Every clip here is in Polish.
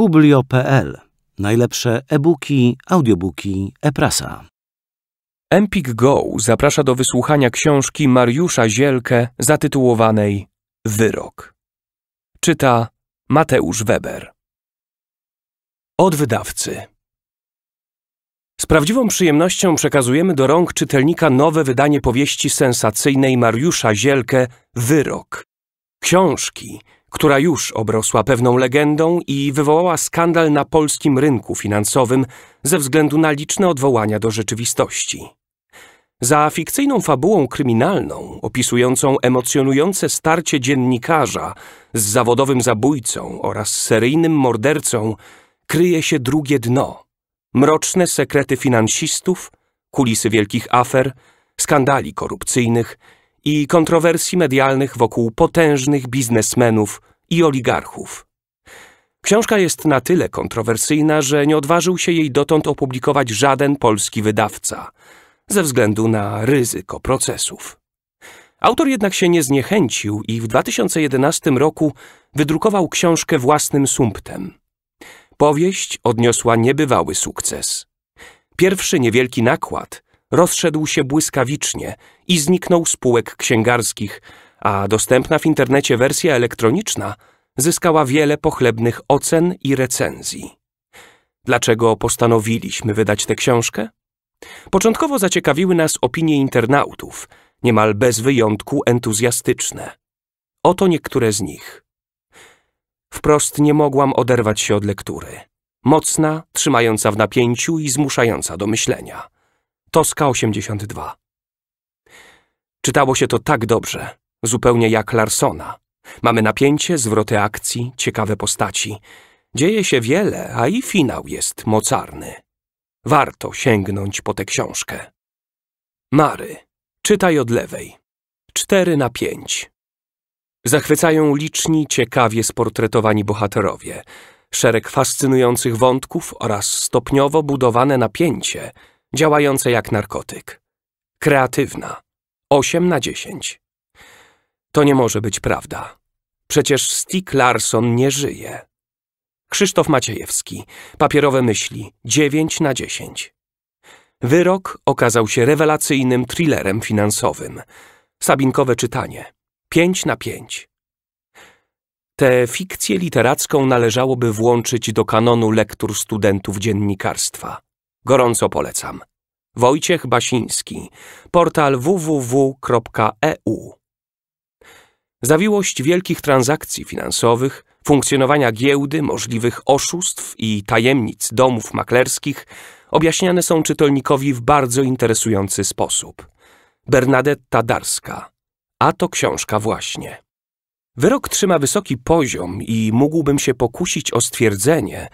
Publio.pl. Najlepsze e-booki, audiobooki, e-prasa. Empik Go zaprasza do wysłuchania książki Mariusza Zielkę zatytułowanej Wyrok. Czyta Mateusz Weber. Od wydawcy. Z prawdziwą przyjemnością przekazujemy do rąk czytelnika nowe wydanie powieści sensacyjnej Mariusza Zielkę Wyrok. Książki która już obrosła pewną legendą i wywołała skandal na polskim rynku finansowym ze względu na liczne odwołania do rzeczywistości. Za fikcyjną fabułą kryminalną, opisującą emocjonujące starcie dziennikarza z zawodowym zabójcą oraz seryjnym mordercą, kryje się drugie dno. Mroczne sekrety finansistów, kulisy wielkich afer, skandali korupcyjnych i kontrowersji medialnych wokół potężnych biznesmenów i oligarchów. Książka jest na tyle kontrowersyjna, że nie odważył się jej dotąd opublikować żaden polski wydawca, ze względu na ryzyko procesów. Autor jednak się nie zniechęcił i w 2011 roku wydrukował książkę własnym sumptem. Powieść odniosła niebywały sukces. Pierwszy niewielki nakład rozszedł się błyskawicznie i zniknął z półek księgarskich – a dostępna w internecie wersja elektroniczna zyskała wiele pochlebnych ocen i recenzji. Dlaczego postanowiliśmy wydać tę książkę? Początkowo zaciekawiły nas opinie internautów, niemal bez wyjątku entuzjastyczne. Oto niektóre z nich. Wprost nie mogłam oderwać się od lektury. Mocna, trzymająca w napięciu i zmuszająca do myślenia. Toska 82. Czytało się to tak dobrze, zupełnie jak Larsona. Mamy napięcie, zwroty akcji, ciekawe postaci. Dzieje się wiele, a i finał jest mocarny. Warto sięgnąć po tę książkę. Mary, czytaj od lewej. 4 na 5. Zachwycają liczni, ciekawie sportretowani bohaterowie, szereg fascynujących wątków oraz stopniowo budowane napięcie, działające jak narkotyk. Kreatywna. 8 na 10. To nie może być prawda. Przecież Stig Larsson nie żyje. Krzysztof Maciejewski. Papierowe myśli. 9 na 10. Wyrok okazał się rewelacyjnym thrillerem finansowym. Sabinkowe czytanie. 5 na 5. Tę fikcję literacką należałoby włączyć do kanonu lektur studentów dziennikarstwa. Gorąco polecam. Wojciech Basiński, portal www.eu Zawiłość wielkich transakcji finansowych, funkcjonowania giełdy, możliwych oszustw i tajemnic domów maklerskich objaśniane są czytelnikowi w bardzo interesujący sposób. Bernadetta Darska. A to książka właśnie. Wyrok trzyma wysoki poziom i mógłbym się pokusić o stwierdzenie,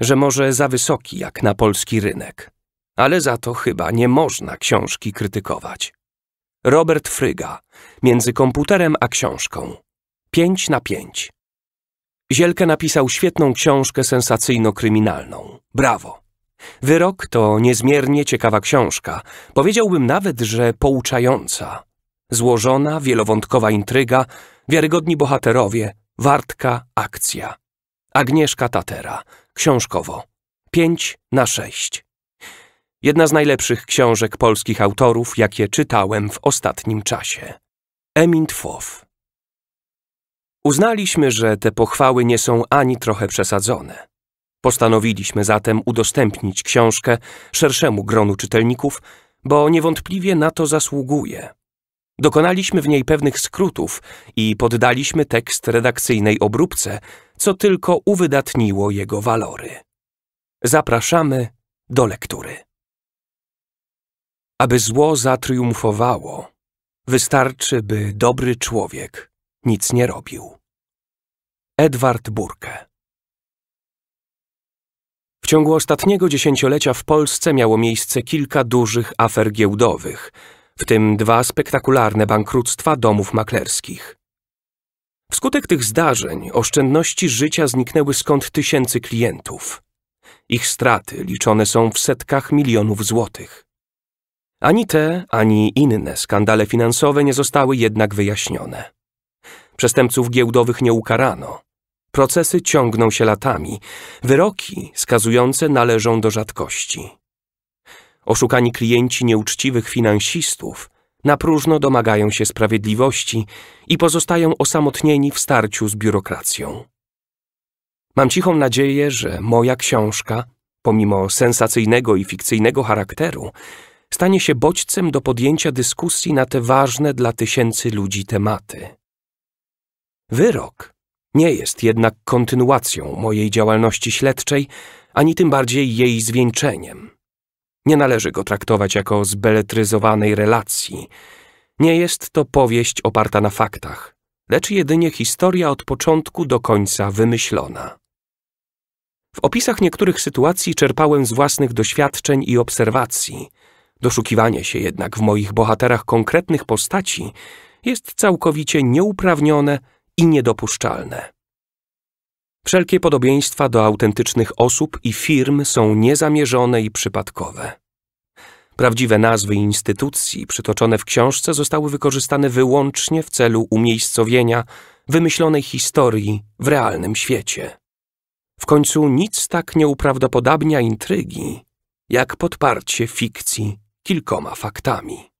że może za wysoki jak na polski rynek. Ale za to chyba nie można książki krytykować. Robert Fryga. Między komputerem a książką. 5 na 5. Zielka napisał świetną książkę sensacyjno-kryminalną. Brawo. Wyrok to niezmiernie ciekawa książka. Powiedziałbym nawet, że pouczająca. Złożona, wielowątkowa intryga, wiarygodni bohaterowie, wartka, akcja. Agnieszka Tatera. Książkowo. 5 na 6. Jedna z najlepszych książek polskich autorów, jakie czytałem w ostatnim czasie. Emin Tfow. Uznaliśmy, że te pochwały nie są ani trochę przesadzone. Postanowiliśmy zatem udostępnić książkę szerszemu gronu czytelników, bo niewątpliwie na to zasługuje. Dokonaliśmy w niej pewnych skrótów i poddaliśmy tekst redakcyjnej obróbce, co tylko uwydatniło jego walory. Zapraszamy do lektury. Aby zło zatriumfowało, wystarczy, by dobry człowiek nic nie robił. Edward Burke w ciągu ostatniego dziesięciolecia w Polsce miało miejsce kilka dużych afer giełdowych, w tym dwa spektakularne bankructwa domów maklerskich. Wskutek tych zdarzeń oszczędności życia zniknęły skąd tysięcy klientów. Ich straty liczone są w setkach milionów złotych. Ani te, ani inne skandale finansowe nie zostały jednak wyjaśnione. Przestępców giełdowych nie ukarano. Procesy ciągną się latami, wyroki skazujące należą do rzadkości. Oszukani klienci nieuczciwych finansistów na próżno domagają się sprawiedliwości i pozostają osamotnieni w starciu z biurokracją. Mam cichą nadzieję, że moja książka, pomimo sensacyjnego i fikcyjnego charakteru, stanie się bodźcem do podjęcia dyskusji na te ważne dla tysięcy ludzi tematy. Wyrok nie jest jednak kontynuacją mojej działalności śledczej, ani tym bardziej jej zwieńczeniem. Nie należy go traktować jako zbeletryzowanej relacji. Nie jest to powieść oparta na faktach, lecz jedynie historia od początku do końca wymyślona. W opisach niektórych sytuacji czerpałem z własnych doświadczeń i obserwacji – Doszukiwanie się jednak w moich bohaterach konkretnych postaci jest całkowicie nieuprawnione i niedopuszczalne. Wszelkie podobieństwa do autentycznych osób i firm są niezamierzone i przypadkowe. Prawdziwe nazwy instytucji przytoczone w książce zostały wykorzystane wyłącznie w celu umiejscowienia wymyślonej historii w realnym świecie. W końcu nic tak nie uprawdopodobnia intrygi, jak podparcie fikcji kilkoma faktami.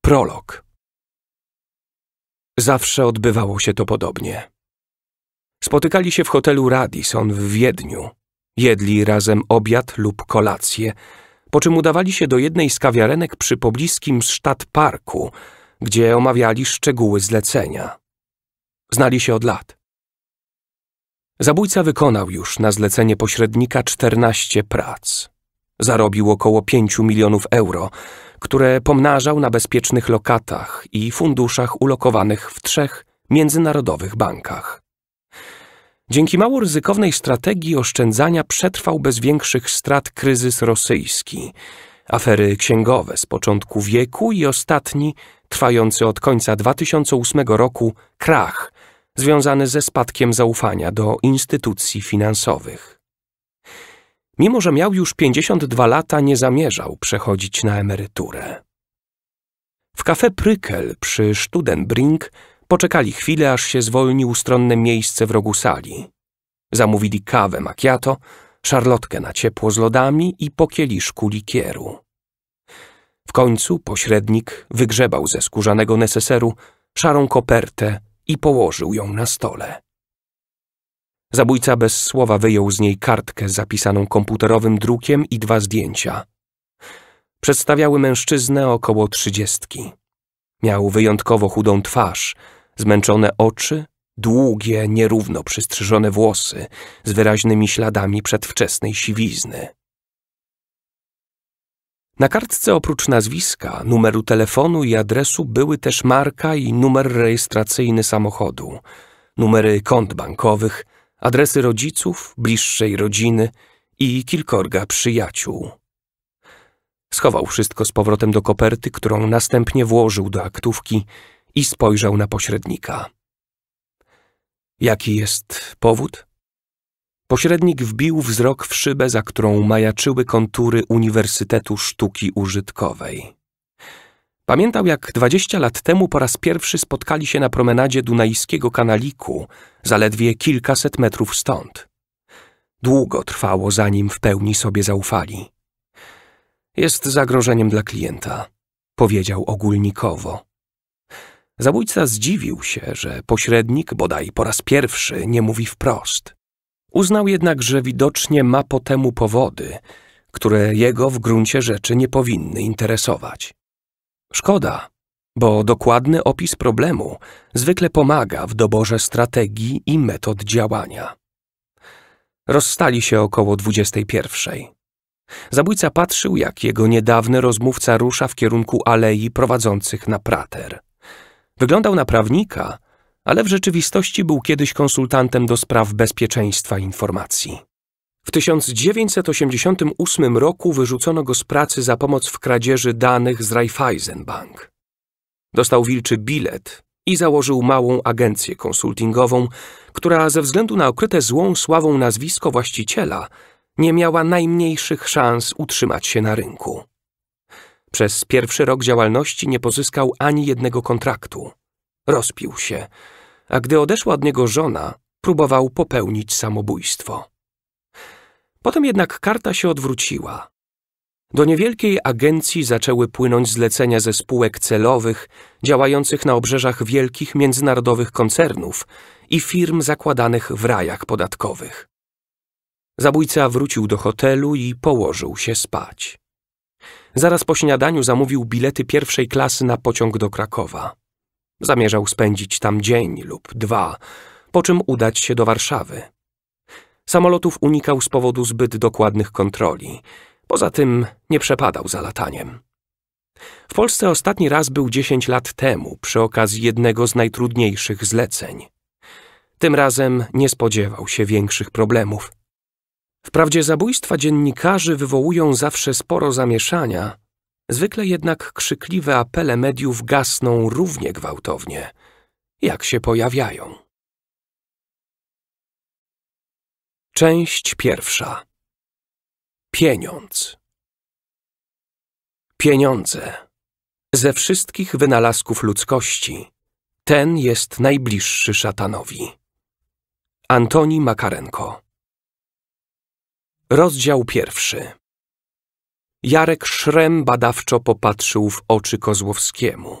Prolog Zawsze odbywało się to podobnie. Spotykali się w hotelu Radisson w Wiedniu. Jedli razem obiad lub kolację, po czym udawali się do jednej z kawiarenek przy pobliskim Sztat Parku, gdzie omawiali szczegóły zlecenia. Znali się od lat. Zabójca wykonał już na zlecenie pośrednika 14 prac. Zarobił około 5 milionów euro, które pomnażał na bezpiecznych lokatach i funduszach ulokowanych w trzech międzynarodowych bankach. Dzięki mało ryzykownej strategii oszczędzania przetrwał bez większych strat kryzys rosyjski, afery księgowe z początku wieku i ostatni, trwający od końca 2008 roku, krach związany ze spadkiem zaufania do instytucji finansowych. Mimo, że miał już 52 lata, nie zamierzał przechodzić na emeryturę. W kafe Prykel przy Studenbrink poczekali chwilę, aż się zwolnił ustronne miejsce w rogu sali. Zamówili kawę macchiato, szarlotkę na ciepło z lodami i po kieliszku likieru. W końcu pośrednik wygrzebał ze skórzanego neseseru szarą kopertę i położył ją na stole. Zabójca bez słowa wyjął z niej kartkę zapisaną komputerowym drukiem i dwa zdjęcia. Przedstawiały mężczyznę około trzydziestki. Miał wyjątkowo chudą twarz, zmęczone oczy, długie, nierówno przystrzyżone włosy z wyraźnymi śladami przedwczesnej siwizny. Na kartce oprócz nazwiska, numeru telefonu i adresu były też marka i numer rejestracyjny samochodu, numery kont bankowych, adresy rodziców, bliższej rodziny i kilkorga przyjaciół. Schował wszystko z powrotem do koperty, którą następnie włożył do aktówki i spojrzał na pośrednika. Jaki jest powód? Pośrednik wbił wzrok w szybę, za którą majaczyły kontury Uniwersytetu Sztuki Użytkowej. Pamiętał, jak dwadzieścia lat temu po raz pierwszy spotkali się na promenadzie Dunajskiego Kanaliku, zaledwie kilkaset metrów stąd. Długo trwało, zanim w pełni sobie zaufali. Jest zagrożeniem dla klienta, powiedział ogólnikowo. Zabójca zdziwił się, że pośrednik, bodaj po raz pierwszy, nie mówi wprost. Uznał jednak, że widocznie ma po temu powody, które jego w gruncie rzeczy nie powinny interesować. Szkoda, bo dokładny opis problemu zwykle pomaga w doborze strategii i metod działania. Rozstali się około 21. Zabójca patrzył, jak jego niedawny rozmówca rusza w kierunku alei prowadzących na prater. Wyglądał na prawnika, ale w rzeczywistości był kiedyś konsultantem do spraw bezpieczeństwa informacji. W 1988 roku wyrzucono go z pracy za pomoc w kradzieży danych z Raiffeisenbank. Dostał wilczy bilet i założył małą agencję konsultingową, która ze względu na okryte złą sławą nazwisko właściciela nie miała najmniejszych szans utrzymać się na rynku. Przez pierwszy rok działalności nie pozyskał ani jednego kontraktu. Rozpił się – a gdy odeszła od niego żona, próbował popełnić samobójstwo. Potem jednak karta się odwróciła. Do niewielkiej agencji zaczęły płynąć zlecenia ze spółek celowych działających na obrzeżach wielkich międzynarodowych koncernów i firm zakładanych w rajach podatkowych. Zabójca wrócił do hotelu i położył się spać. Zaraz po śniadaniu zamówił bilety pierwszej klasy na pociąg do Krakowa. Zamierzał spędzić tam dzień lub dwa, po czym udać się do Warszawy. Samolotów unikał z powodu zbyt dokładnych kontroli. Poza tym nie przepadał za lataniem. W Polsce ostatni raz był dziesięć lat temu, przy okazji jednego z najtrudniejszych zleceń. Tym razem nie spodziewał się większych problemów. Wprawdzie zabójstwa dziennikarzy wywołują zawsze sporo zamieszania, Zwykle jednak krzykliwe apele mediów gasną równie gwałtownie, jak się pojawiają. Część pierwsza. Pieniądz. Pieniądze. Ze wszystkich wynalazków ludzkości, ten jest najbliższy szatanowi. Antoni Makarenko. Rozdział pierwszy. Jarek Szrem badawczo popatrzył w oczy Kozłowskiemu.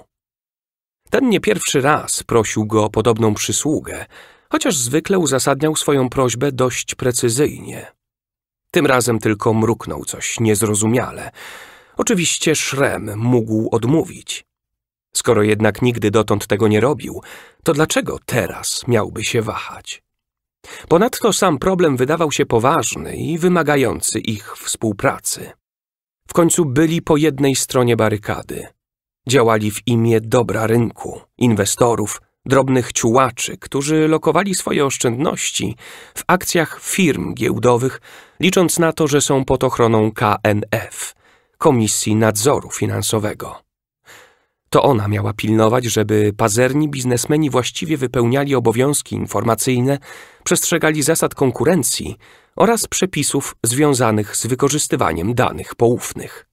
Ten nie pierwszy raz prosił go o podobną przysługę, chociaż zwykle uzasadniał swoją prośbę dość precyzyjnie. Tym razem tylko mruknął coś niezrozumiale. Oczywiście Szrem mógł odmówić. Skoro jednak nigdy dotąd tego nie robił, to dlaczego teraz miałby się wahać? Ponadto sam problem wydawał się poważny i wymagający ich współpracy. W końcu byli po jednej stronie barykady. Działali w imię dobra rynku, inwestorów, drobnych ciułaczy, którzy lokowali swoje oszczędności w akcjach firm giełdowych, licząc na to, że są pod ochroną KNF, Komisji Nadzoru Finansowego. To ona miała pilnować, żeby pazerni biznesmeni właściwie wypełniali obowiązki informacyjne, przestrzegali zasad konkurencji oraz przepisów związanych z wykorzystywaniem danych poufnych.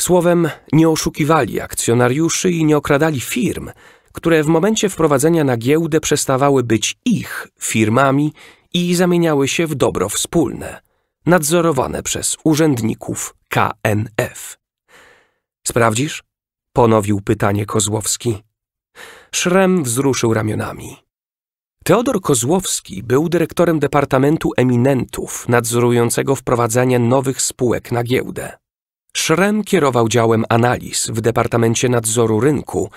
Słowem, nie oszukiwali akcjonariuszy i nie okradali firm, które w momencie wprowadzenia na giełdę przestawały być ich firmami i zamieniały się w dobro wspólne, nadzorowane przez urzędników KNF. Sprawdzisz? Ponowił pytanie Kozłowski. Szrem wzruszył ramionami. Teodor Kozłowski był dyrektorem Departamentu Eminentów, nadzorującego wprowadzanie nowych spółek na giełdę. Szrem kierował działem analiz w Departamencie Nadzoru Rynku,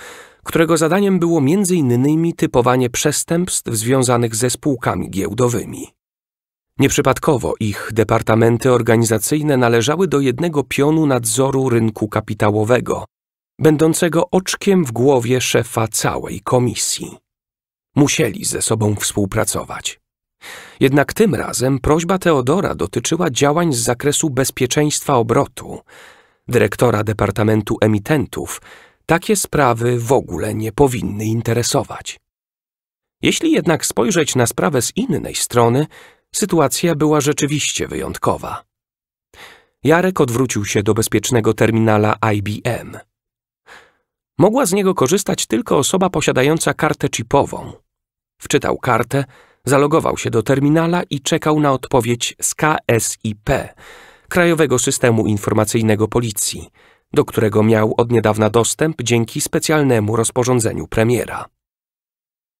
którego zadaniem było m.in. typowanie przestępstw związanych ze spółkami giełdowymi. Nieprzypadkowo ich departamenty organizacyjne należały do jednego pionu nadzoru rynku kapitałowego, będącego oczkiem w głowie szefa całej komisji. Musieli ze sobą współpracować. Jednak tym razem prośba Teodora dotyczyła działań z zakresu bezpieczeństwa obrotu, dyrektora Departamentu Emitentów, takie sprawy w ogóle nie powinny interesować. Jeśli jednak spojrzeć na sprawę z innej strony, sytuacja była rzeczywiście wyjątkowa. Jarek odwrócił się do bezpiecznego terminala IBM. Mogła z niego korzystać tylko osoba posiadająca kartę chipową. Wczytał kartę, zalogował się do terminala i czekał na odpowiedź z KSIP, Krajowego Systemu Informacyjnego Policji, do którego miał od niedawna dostęp dzięki specjalnemu rozporządzeniu premiera.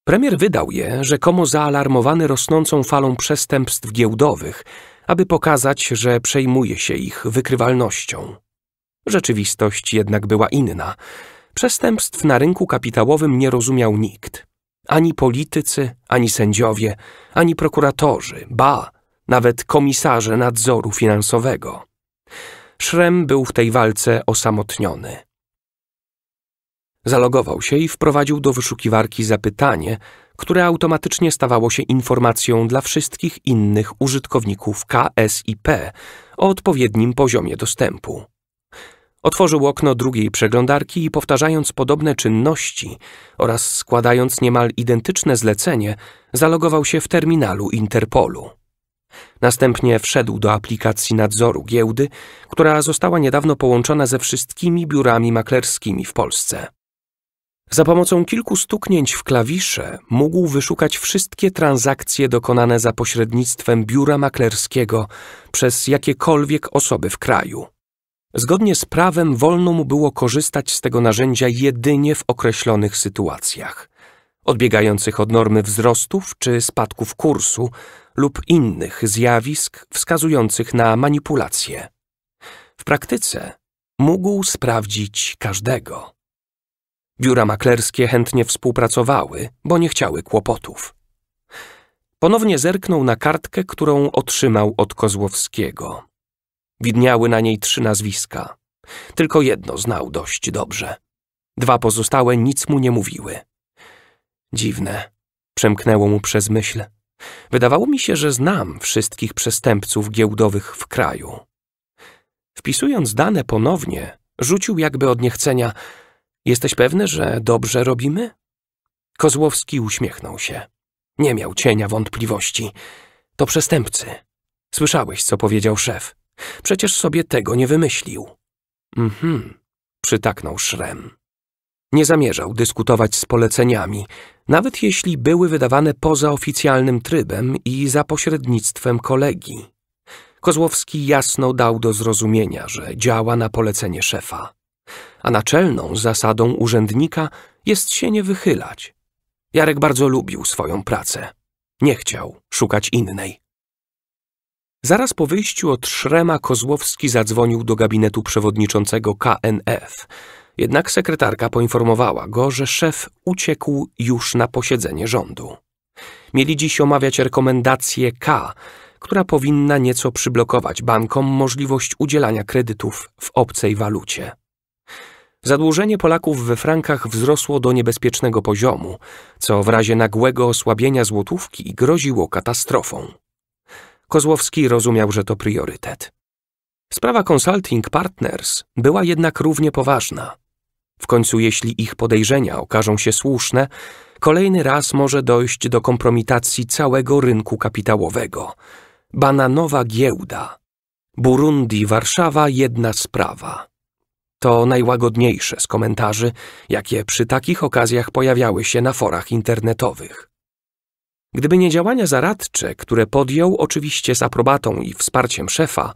Premier wydał je rzekomo zaalarmowany rosnącą falą przestępstw giełdowych, aby pokazać, że przejmuje się ich wykrywalnością. Rzeczywistość jednak była inna – Przestępstw na rynku kapitałowym nie rozumiał nikt. Ani politycy, ani sędziowie, ani prokuratorzy, ba, nawet komisarze nadzoru finansowego. Szrem był w tej walce osamotniony. Zalogował się i wprowadził do wyszukiwarki zapytanie, które automatycznie stawało się informacją dla wszystkich innych użytkowników KSIP o odpowiednim poziomie dostępu. Otworzył okno drugiej przeglądarki i powtarzając podobne czynności oraz składając niemal identyczne zlecenie, zalogował się w terminalu Interpolu. Następnie wszedł do aplikacji nadzoru giełdy, która została niedawno połączona ze wszystkimi biurami maklerskimi w Polsce. Za pomocą kilku stuknięć w klawisze mógł wyszukać wszystkie transakcje dokonane za pośrednictwem biura maklerskiego przez jakiekolwiek osoby w kraju. Zgodnie z prawem wolno mu było korzystać z tego narzędzia jedynie w określonych sytuacjach, odbiegających od normy wzrostów czy spadków kursu lub innych zjawisk wskazujących na manipulacje. W praktyce mógł sprawdzić każdego. Biura maklerskie chętnie współpracowały, bo nie chciały kłopotów. Ponownie zerknął na kartkę, którą otrzymał od Kozłowskiego. Widniały na niej trzy nazwiska. Tylko jedno znał dość dobrze. Dwa pozostałe nic mu nie mówiły. Dziwne, przemknęło mu przez myśl. Wydawało mi się, że znam wszystkich przestępców giełdowych w kraju. Wpisując dane ponownie, rzucił jakby od niechcenia: Jesteś pewny, że dobrze robimy? Kozłowski uśmiechnął się. Nie miał cienia wątpliwości. To przestępcy. Słyszałeś, co powiedział szef. Przecież sobie tego nie wymyślił. Mhm, przytaknął Szrem. Nie zamierzał dyskutować z poleceniami, nawet jeśli były wydawane poza oficjalnym trybem i za pośrednictwem kolegi. Kozłowski jasno dał do zrozumienia, że działa na polecenie szefa, a naczelną zasadą urzędnika jest się nie wychylać. Jarek bardzo lubił swoją pracę. Nie chciał szukać innej. Zaraz po wyjściu od Szrema Kozłowski zadzwonił do gabinetu przewodniczącego KNF. Jednak sekretarka poinformowała go, że szef uciekł już na posiedzenie rządu. Mieli dziś omawiać rekomendację K, która powinna nieco przyblokować bankom możliwość udzielania kredytów w obcej walucie. Zadłużenie Polaków we frankach wzrosło do niebezpiecznego poziomu, co w razie nagłego osłabienia złotówki groziło katastrofą. Kozłowski rozumiał, że to priorytet. Sprawa Consulting Partners była jednak równie poważna. W końcu, jeśli ich podejrzenia okażą się słuszne, kolejny raz może dojść do kompromitacji całego rynku kapitałowego. Bananowa giełda. Burundi, Warszawa, jedna sprawa. To najłagodniejsze z komentarzy, jakie przy takich okazjach pojawiały się na forach internetowych. Gdyby nie działania zaradcze, które podjął, oczywiście z aprobatą i wsparciem szefa,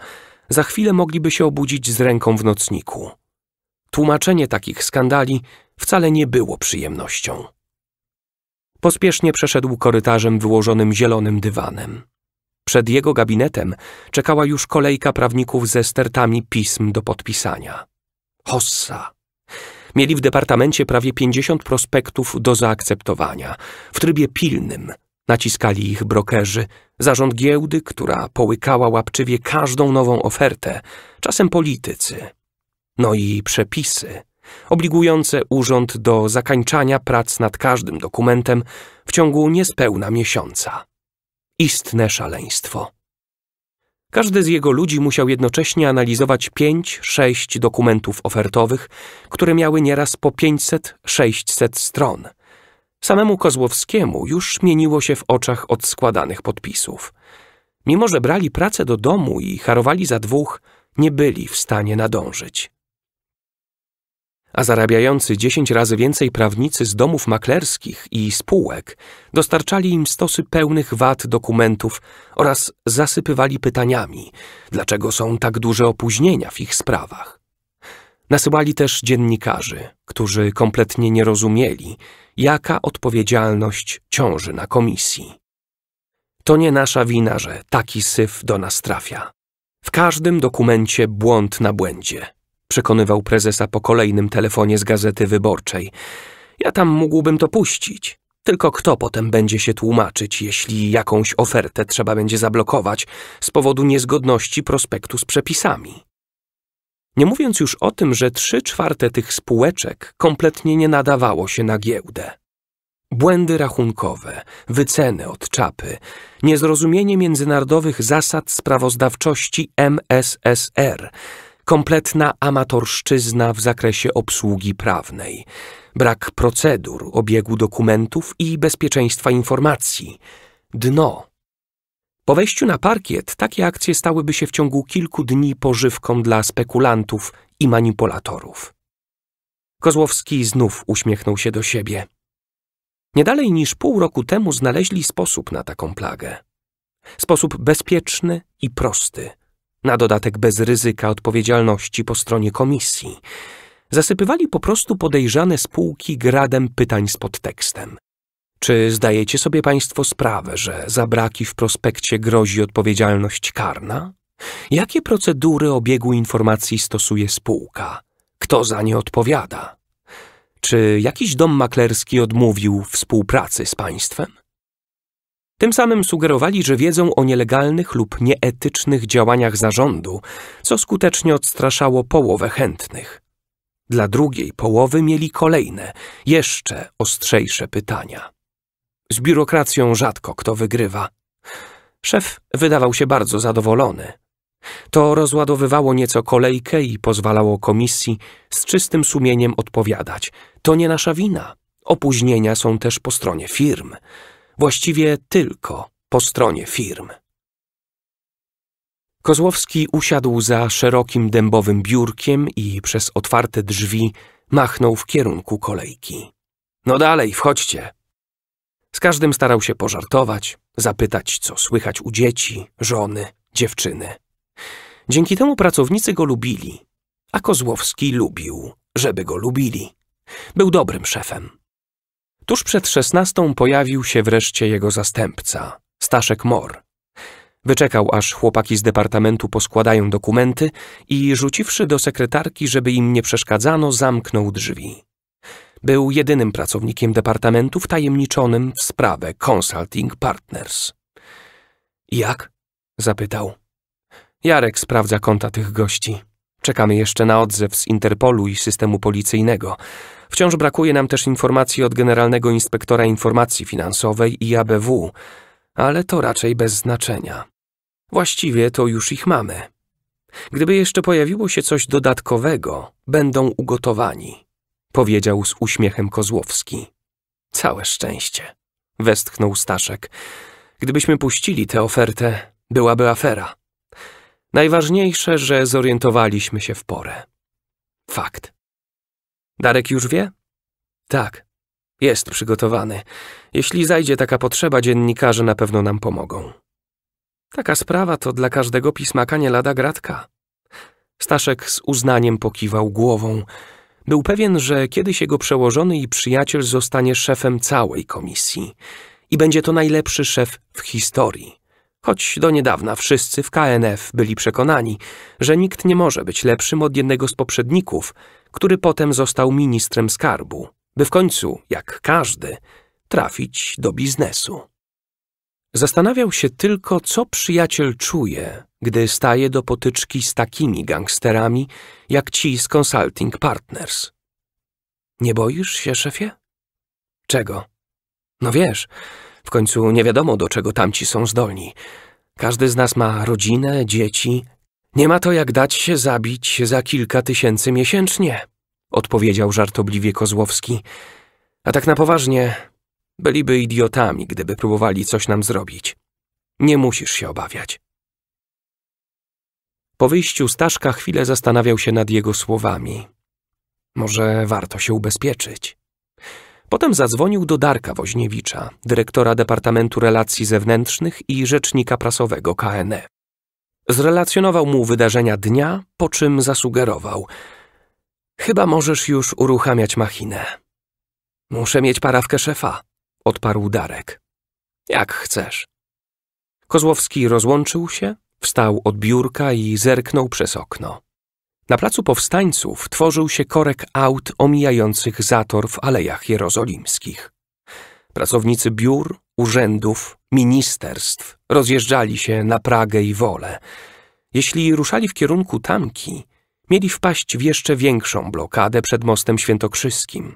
za chwilę mogliby się obudzić z ręką w nocniku. Tłumaczenie takich skandali wcale nie było przyjemnością. Pospiesznie przeszedł korytarzem wyłożonym zielonym dywanem. Przed jego gabinetem czekała już kolejka prawników ze stertami pism do podpisania. Hossa. Mieli w departamencie prawie 50 prospektów do zaakceptowania, w trybie pilnym, Naciskali ich brokerzy, zarząd giełdy, która połykała łapczywie każdą nową ofertę, czasem politycy. No i przepisy, obligujące urząd do zakańczania prac nad każdym dokumentem w ciągu niespełna miesiąca. Istne szaleństwo. Każdy z jego ludzi musiał jednocześnie analizować pięć, sześć dokumentów ofertowych, które miały nieraz po 500-600 stron – Samemu Kozłowskiemu już mieniło się w oczach od składanych podpisów. Mimo, że brali pracę do domu i harowali za dwóch, nie byli w stanie nadążyć. A zarabiający dziesięć razy więcej prawnicy z domów maklerskich i spółek dostarczali im stosy pełnych wad dokumentów oraz zasypywali pytaniami, dlaczego są tak duże opóźnienia w ich sprawach. Nasyłali też dziennikarzy, którzy kompletnie nie rozumieli, jaka odpowiedzialność ciąży na komisji. To nie nasza wina, że taki syf do nas trafia. W każdym dokumencie błąd na błędzie, przekonywał prezesa po kolejnym telefonie z gazety wyborczej. Ja tam mógłbym to puścić. Tylko kto potem będzie się tłumaczyć, jeśli jakąś ofertę trzeba będzie zablokować z powodu niezgodności prospektu z przepisami? Nie mówiąc już o tym, że trzy czwarte tych spółeczek kompletnie nie nadawało się na giełdę. Błędy rachunkowe, wyceny od czapy, niezrozumienie międzynarodowych zasad sprawozdawczości MSSR, kompletna amatorszczyzna w zakresie obsługi prawnej, brak procedur, obiegu dokumentów i bezpieczeństwa informacji, dno po wejściu na parkiet takie akcje stałyby się w ciągu kilku dni pożywką dla spekulantów i manipulatorów. Kozłowski znów uśmiechnął się do siebie. Niedalej niż pół roku temu znaleźli sposób na taką plagę. Sposób bezpieczny i prosty, na dodatek bez ryzyka odpowiedzialności po stronie komisji. Zasypywali po prostu podejrzane spółki gradem pytań z podtekstem, czy zdajecie sobie Państwo sprawę, że za braki w prospekcie grozi odpowiedzialność karna? Jakie procedury obiegu informacji stosuje spółka? Kto za nie odpowiada? Czy jakiś dom maklerski odmówił współpracy z państwem? Tym samym sugerowali, że wiedzą o nielegalnych lub nieetycznych działaniach zarządu, co skutecznie odstraszało połowę chętnych. Dla drugiej połowy mieli kolejne, jeszcze ostrzejsze pytania. Z biurokracją rzadko kto wygrywa. Szef wydawał się bardzo zadowolony. To rozładowywało nieco kolejkę i pozwalało komisji z czystym sumieniem odpowiadać. To nie nasza wina. Opóźnienia są też po stronie firm. Właściwie tylko po stronie firm. Kozłowski usiadł za szerokim dębowym biurkiem i przez otwarte drzwi machnął w kierunku kolejki. No dalej, wchodźcie. Z każdym starał się pożartować, zapytać, co słychać u dzieci, żony, dziewczyny. Dzięki temu pracownicy go lubili, a Kozłowski lubił, żeby go lubili. Był dobrym szefem. Tuż przed szesnastą pojawił się wreszcie jego zastępca, Staszek Mor. Wyczekał, aż chłopaki z departamentu poskładają dokumenty i rzuciwszy do sekretarki, żeby im nie przeszkadzano, zamknął drzwi. Był jedynym pracownikiem departamentu wtajemniczonym w sprawę Consulting Partners. Jak? zapytał. Jarek sprawdza konta tych gości. Czekamy jeszcze na odzew z Interpolu i systemu policyjnego. Wciąż brakuje nam też informacji od Generalnego Inspektora Informacji Finansowej i ABW, ale to raczej bez znaczenia. Właściwie to już ich mamy. Gdyby jeszcze pojawiło się coś dodatkowego, będą ugotowani powiedział z uśmiechem Kozłowski. Całe szczęście, westchnął Staszek. Gdybyśmy puścili tę ofertę, byłaby afera. Najważniejsze, że zorientowaliśmy się w porę. Fakt. Darek już wie? Tak. Jest przygotowany. Jeśli zajdzie taka potrzeba, dziennikarze na pewno nam pomogą. Taka sprawa to dla każdego pismaka nie lada gratka. Staszek z uznaniem pokiwał głową. Był pewien, że kiedyś jego przełożony i przyjaciel zostanie szefem całej komisji i będzie to najlepszy szef w historii. Choć do niedawna wszyscy w KNF byli przekonani, że nikt nie może być lepszym od jednego z poprzedników, który potem został ministrem skarbu, by w końcu, jak każdy, trafić do biznesu. Zastanawiał się tylko, co przyjaciel czuje, gdy staje do potyczki z takimi gangsterami jak ci z Consulting Partners. Nie boisz się, szefie? Czego? No wiesz, w końcu nie wiadomo, do czego tamci są zdolni. Każdy z nas ma rodzinę, dzieci. Nie ma to jak dać się zabić za kilka tysięcy miesięcznie, odpowiedział żartobliwie Kozłowski. A tak na poważnie, byliby idiotami, gdyby próbowali coś nam zrobić. Nie musisz się obawiać. Po wyjściu Staszka chwilę zastanawiał się nad jego słowami. Może warto się ubezpieczyć. Potem zadzwonił do Darka Woźniewicza, dyrektora Departamentu Relacji Zewnętrznych i rzecznika prasowego KNE. Zrelacjonował mu wydarzenia dnia, po czym zasugerował: Chyba możesz już uruchamiać machinę. Muszę mieć parawkę szefa, odparł Darek. Jak chcesz. Kozłowski rozłączył się, Wstał od biurka i zerknął przez okno. Na placu powstańców tworzył się korek aut omijających zator w alejach jerozolimskich. Pracownicy biur, urzędów, ministerstw rozjeżdżali się na Pragę i Wolę. Jeśli ruszali w kierunku Tamki, mieli wpaść w jeszcze większą blokadę przed Mostem Świętokrzyskim.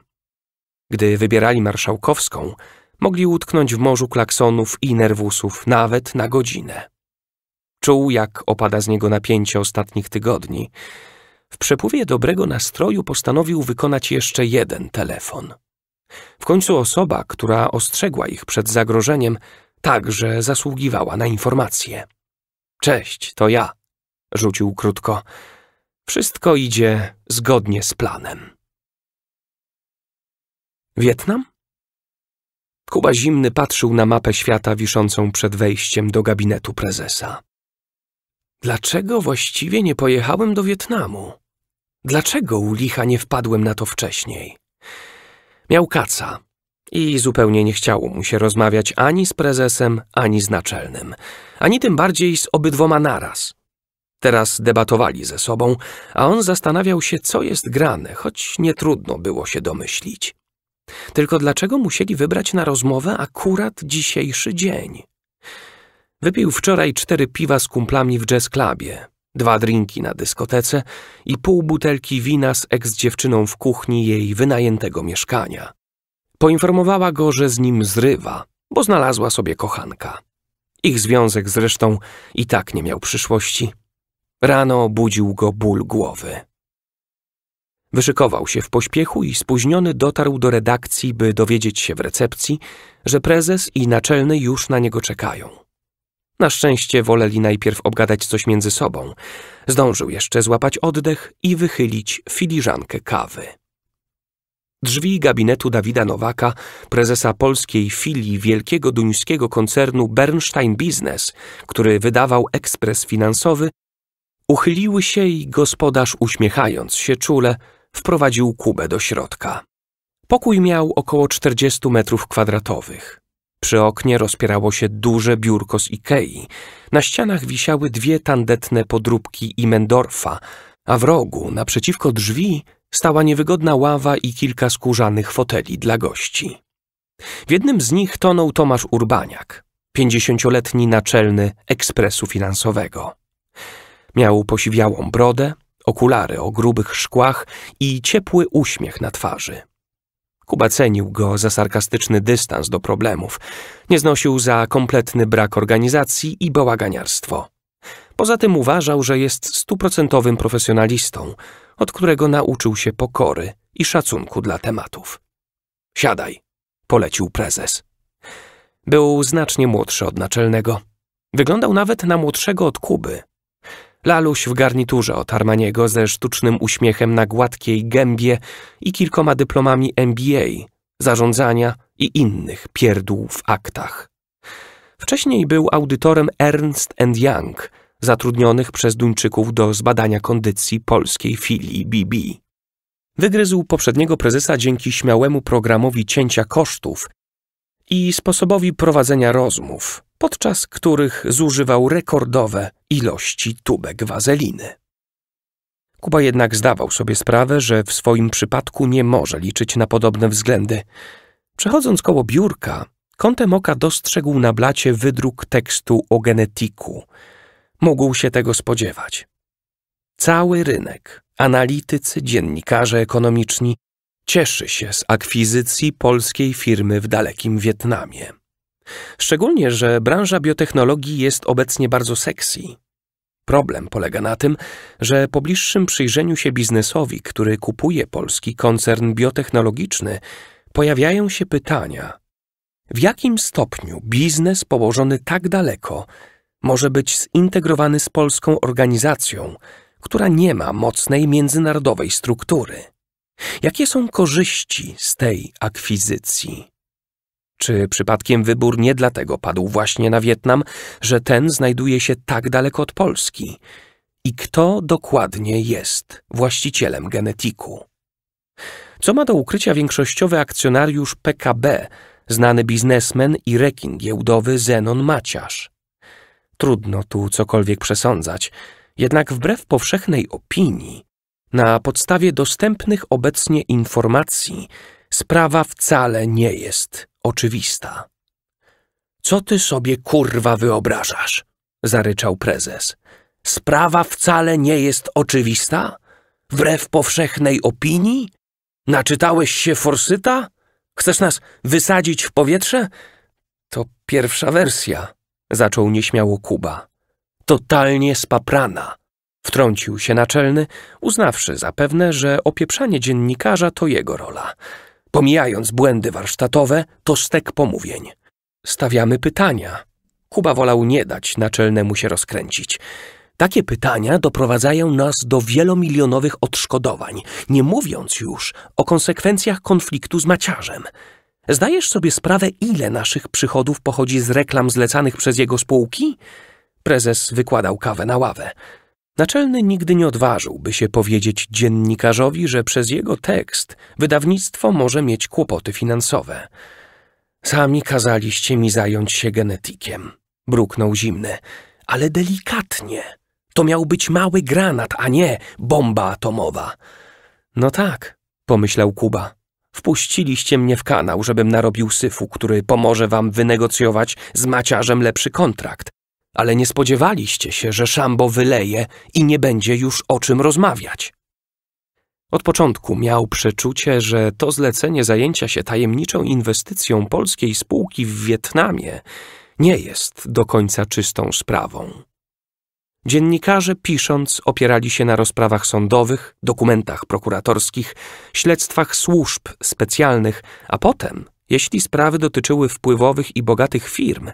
Gdy wybierali marszałkowską, mogli utknąć w morzu klaksonów i nerwusów nawet na godzinę. Czuł, jak opada z niego napięcie ostatnich tygodni. W przepływie dobrego nastroju postanowił wykonać jeszcze jeden telefon. W końcu osoba, która ostrzegła ich przed zagrożeniem, także zasługiwała na informację. Cześć, to ja, rzucił krótko. Wszystko idzie zgodnie z planem. Wietnam? Kuba Zimny patrzył na mapę świata wiszącą przed wejściem do gabinetu prezesa. Dlaczego właściwie nie pojechałem do Wietnamu? Dlaczego u licha nie wpadłem na to wcześniej? Miał kaca i zupełnie nie chciało mu się rozmawiać ani z prezesem, ani z naczelnym, ani tym bardziej z obydwoma naraz. Teraz debatowali ze sobą, a on zastanawiał się, co jest grane, choć nie trudno było się domyślić. Tylko dlaczego musieli wybrać na rozmowę akurat dzisiejszy dzień? Wypił wczoraj cztery piwa z kumplami w jazz clubie, dwa drinki na dyskotece i pół butelki wina z ex-dziewczyną w kuchni jej wynajętego mieszkania. Poinformowała go, że z nim zrywa, bo znalazła sobie kochanka. Ich związek zresztą i tak nie miał przyszłości. Rano budził go ból głowy. Wyszykował się w pośpiechu i spóźniony dotarł do redakcji, by dowiedzieć się w recepcji, że prezes i naczelny już na niego czekają. Na szczęście woleli najpierw obgadać coś między sobą. Zdążył jeszcze złapać oddech i wychylić filiżankę kawy. Drzwi gabinetu Dawida Nowaka, prezesa polskiej filii wielkiego duńskiego koncernu Bernstein Business, który wydawał ekspres finansowy, uchyliły się i gospodarz, uśmiechając się czule, wprowadził Kubę do środka. Pokój miał około 40 metrów kwadratowych. Przy oknie rozpierało się duże biurko z Ikei. Na ścianach wisiały dwie tandetne podróbki Imendorfa, a w rogu, naprzeciwko drzwi, stała niewygodna ława i kilka skórzanych foteli dla gości. W jednym z nich tonął Tomasz Urbaniak, pięćdziesięcioletni naczelny ekspresu finansowego. Miał posiwiałą brodę, okulary o grubych szkłach i ciepły uśmiech na twarzy. Kuba cenił go za sarkastyczny dystans do problemów. Nie znosił za kompletny brak organizacji i bałaganiarstwo. Poza tym uważał, że jest stuprocentowym profesjonalistą, od którego nauczył się pokory i szacunku dla tematów. Siadaj, polecił prezes. Był znacznie młodszy od naczelnego. Wyglądał nawet na młodszego od Kuby, Laluś w garniturze od Armaniego ze sztucznym uśmiechem na gładkiej gębie i kilkoma dyplomami MBA, zarządzania i innych pierdół w aktach. Wcześniej był audytorem Ernst Young, zatrudnionych przez Duńczyków do zbadania kondycji polskiej filii BB. Wygryzł poprzedniego prezesa dzięki śmiałemu programowi cięcia kosztów i sposobowi prowadzenia rozmów, podczas których zużywał rekordowe ilości tubek wazeliny. Kuba jednak zdawał sobie sprawę, że w swoim przypadku nie może liczyć na podobne względy. Przechodząc koło biurka, kątem oka dostrzegł na blacie wydruk tekstu o genetiku. Mógł się tego spodziewać. Cały rynek, analitycy, dziennikarze ekonomiczni, cieszy się z akwizycji polskiej firmy w dalekim Wietnamie. Szczególnie, że branża biotechnologii jest obecnie bardzo sexy. Problem polega na tym, że po bliższym przyjrzeniu się biznesowi, który kupuje polski koncern biotechnologiczny, pojawiają się pytania: w jakim stopniu biznes położony tak daleko może być zintegrowany z polską organizacją, która nie ma mocnej międzynarodowej struktury? Jakie są korzyści z tej akwizycji? Czy przypadkiem wybór nie dlatego padł właśnie na Wietnam, że ten znajduje się tak daleko od Polski? I kto dokładnie jest właścicielem genetiku? Co ma do ukrycia większościowy akcjonariusz PKB, znany biznesmen i rekin giełdowy Zenon Maciarz? Trudno tu cokolwiek przesądzać, jednak wbrew powszechnej opinii, na podstawie dostępnych obecnie informacji, sprawa wcale nie jest oczywista. Co ty sobie kurwa wyobrażasz? zaryczał prezes. Sprawa wcale nie jest oczywista? Wbrew powszechnej opinii? Naczytałeś się forsyta? Chcesz nas wysadzić w powietrze? To pierwsza wersja, zaczął nieśmiało Kuba. Totalnie spaprana, wtrącił się naczelny, uznawszy zapewne, że opieprzanie dziennikarza to jego rola. Pomijając błędy warsztatowe, to stek pomówień. Stawiamy pytania. Kuba wolał nie dać naczelnemu się rozkręcić. Takie pytania doprowadzają nas do wielomilionowych odszkodowań, nie mówiąc już o konsekwencjach konfliktu z maciarzem. Zdajesz sobie sprawę, ile naszych przychodów pochodzi z reklam zlecanych przez jego spółki? Prezes wykładał kawę na ławę. Naczelny nigdy nie odważyłby się powiedzieć dziennikarzowi, że przez jego tekst wydawnictwo może mieć kłopoty finansowe. Sami kazaliście mi zająć się genetykiem. bruknął zimny, ale delikatnie. To miał być mały granat, a nie bomba atomowa. No tak, pomyślał Kuba. Wpuściliście mnie w kanał, żebym narobił syfu, który pomoże wam wynegocjować z maciarzem lepszy kontrakt ale nie spodziewaliście się, że szambo wyleje i nie będzie już o czym rozmawiać. Od początku miał przeczucie, że to zlecenie zajęcia się tajemniczą inwestycją polskiej spółki w Wietnamie nie jest do końca czystą sprawą. Dziennikarze pisząc opierali się na rozprawach sądowych, dokumentach prokuratorskich, śledztwach służb specjalnych, a potem, jeśli sprawy dotyczyły wpływowych i bogatych firm,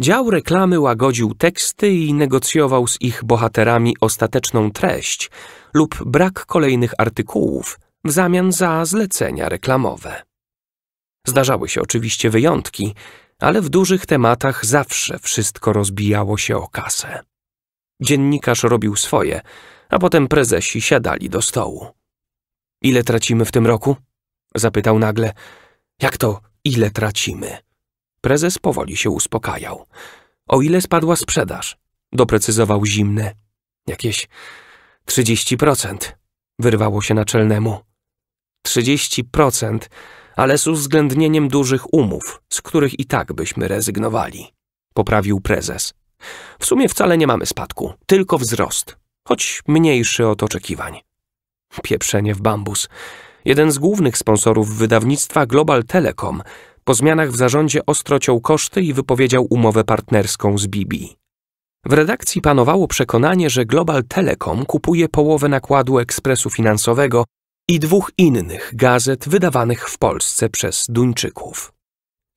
Dział reklamy łagodził teksty i negocjował z ich bohaterami ostateczną treść lub brak kolejnych artykułów w zamian za zlecenia reklamowe. Zdarzały się oczywiście wyjątki, ale w dużych tematach zawsze wszystko rozbijało się o kasę. Dziennikarz robił swoje, a potem prezesi siadali do stołu. Ile tracimy w tym roku? zapytał nagle. Jak to ile tracimy? Prezes powoli się uspokajał. O ile spadła sprzedaż? Doprecyzował zimny. Jakieś 30%. Wyrwało się naczelnemu. 30%, ale z uwzględnieniem dużych umów, z których i tak byśmy rezygnowali. Poprawił prezes. W sumie wcale nie mamy spadku, tylko wzrost, choć mniejszy od oczekiwań. Pieprzenie w bambus. Jeden z głównych sponsorów wydawnictwa Global Telecom po zmianach w zarządzie ostro ciął koszty i wypowiedział umowę partnerską z Bibi. W redakcji panowało przekonanie, że Global Telecom kupuje połowę nakładu ekspresu finansowego i dwóch innych gazet wydawanych w Polsce przez Duńczyków.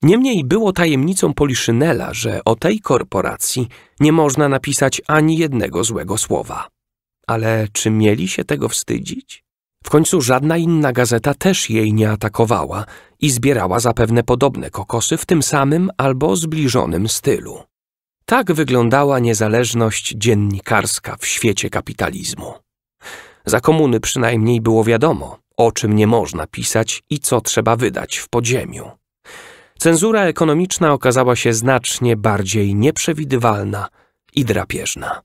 Niemniej było tajemnicą Poliszynela, że o tej korporacji nie można napisać ani jednego złego słowa. Ale czy mieli się tego wstydzić? W końcu żadna inna gazeta też jej nie atakowała i zbierała zapewne podobne kokosy w tym samym albo zbliżonym stylu. Tak wyglądała niezależność dziennikarska w świecie kapitalizmu. Za komuny przynajmniej było wiadomo, o czym nie można pisać i co trzeba wydać w podziemiu. Cenzura ekonomiczna okazała się znacznie bardziej nieprzewidywalna i drapieżna.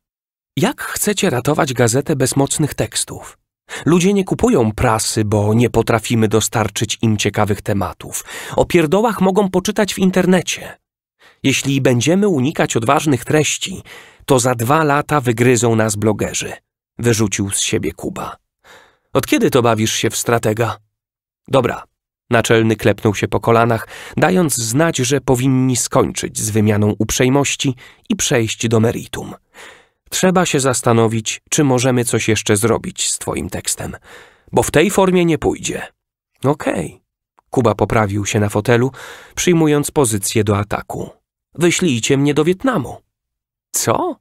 Jak chcecie ratować gazetę bez mocnych tekstów? Ludzie nie kupują prasy, bo nie potrafimy dostarczyć im ciekawych tematów. O pierdołach mogą poczytać w internecie. Jeśli będziemy unikać odważnych treści, to za dwa lata wygryzą nas blogerzy, wyrzucił z siebie Kuba. Od kiedy to bawisz się w stratega? Dobra. Naczelny klepnął się po kolanach, dając znać, że powinni skończyć z wymianą uprzejmości i przejść do meritum trzeba się zastanowić, czy możemy coś jeszcze zrobić z Twoim tekstem, bo w tej formie nie pójdzie. Okej. Okay. Kuba poprawił się na fotelu, przyjmując pozycję do ataku. Wyślijcie mnie do Wietnamu. Co?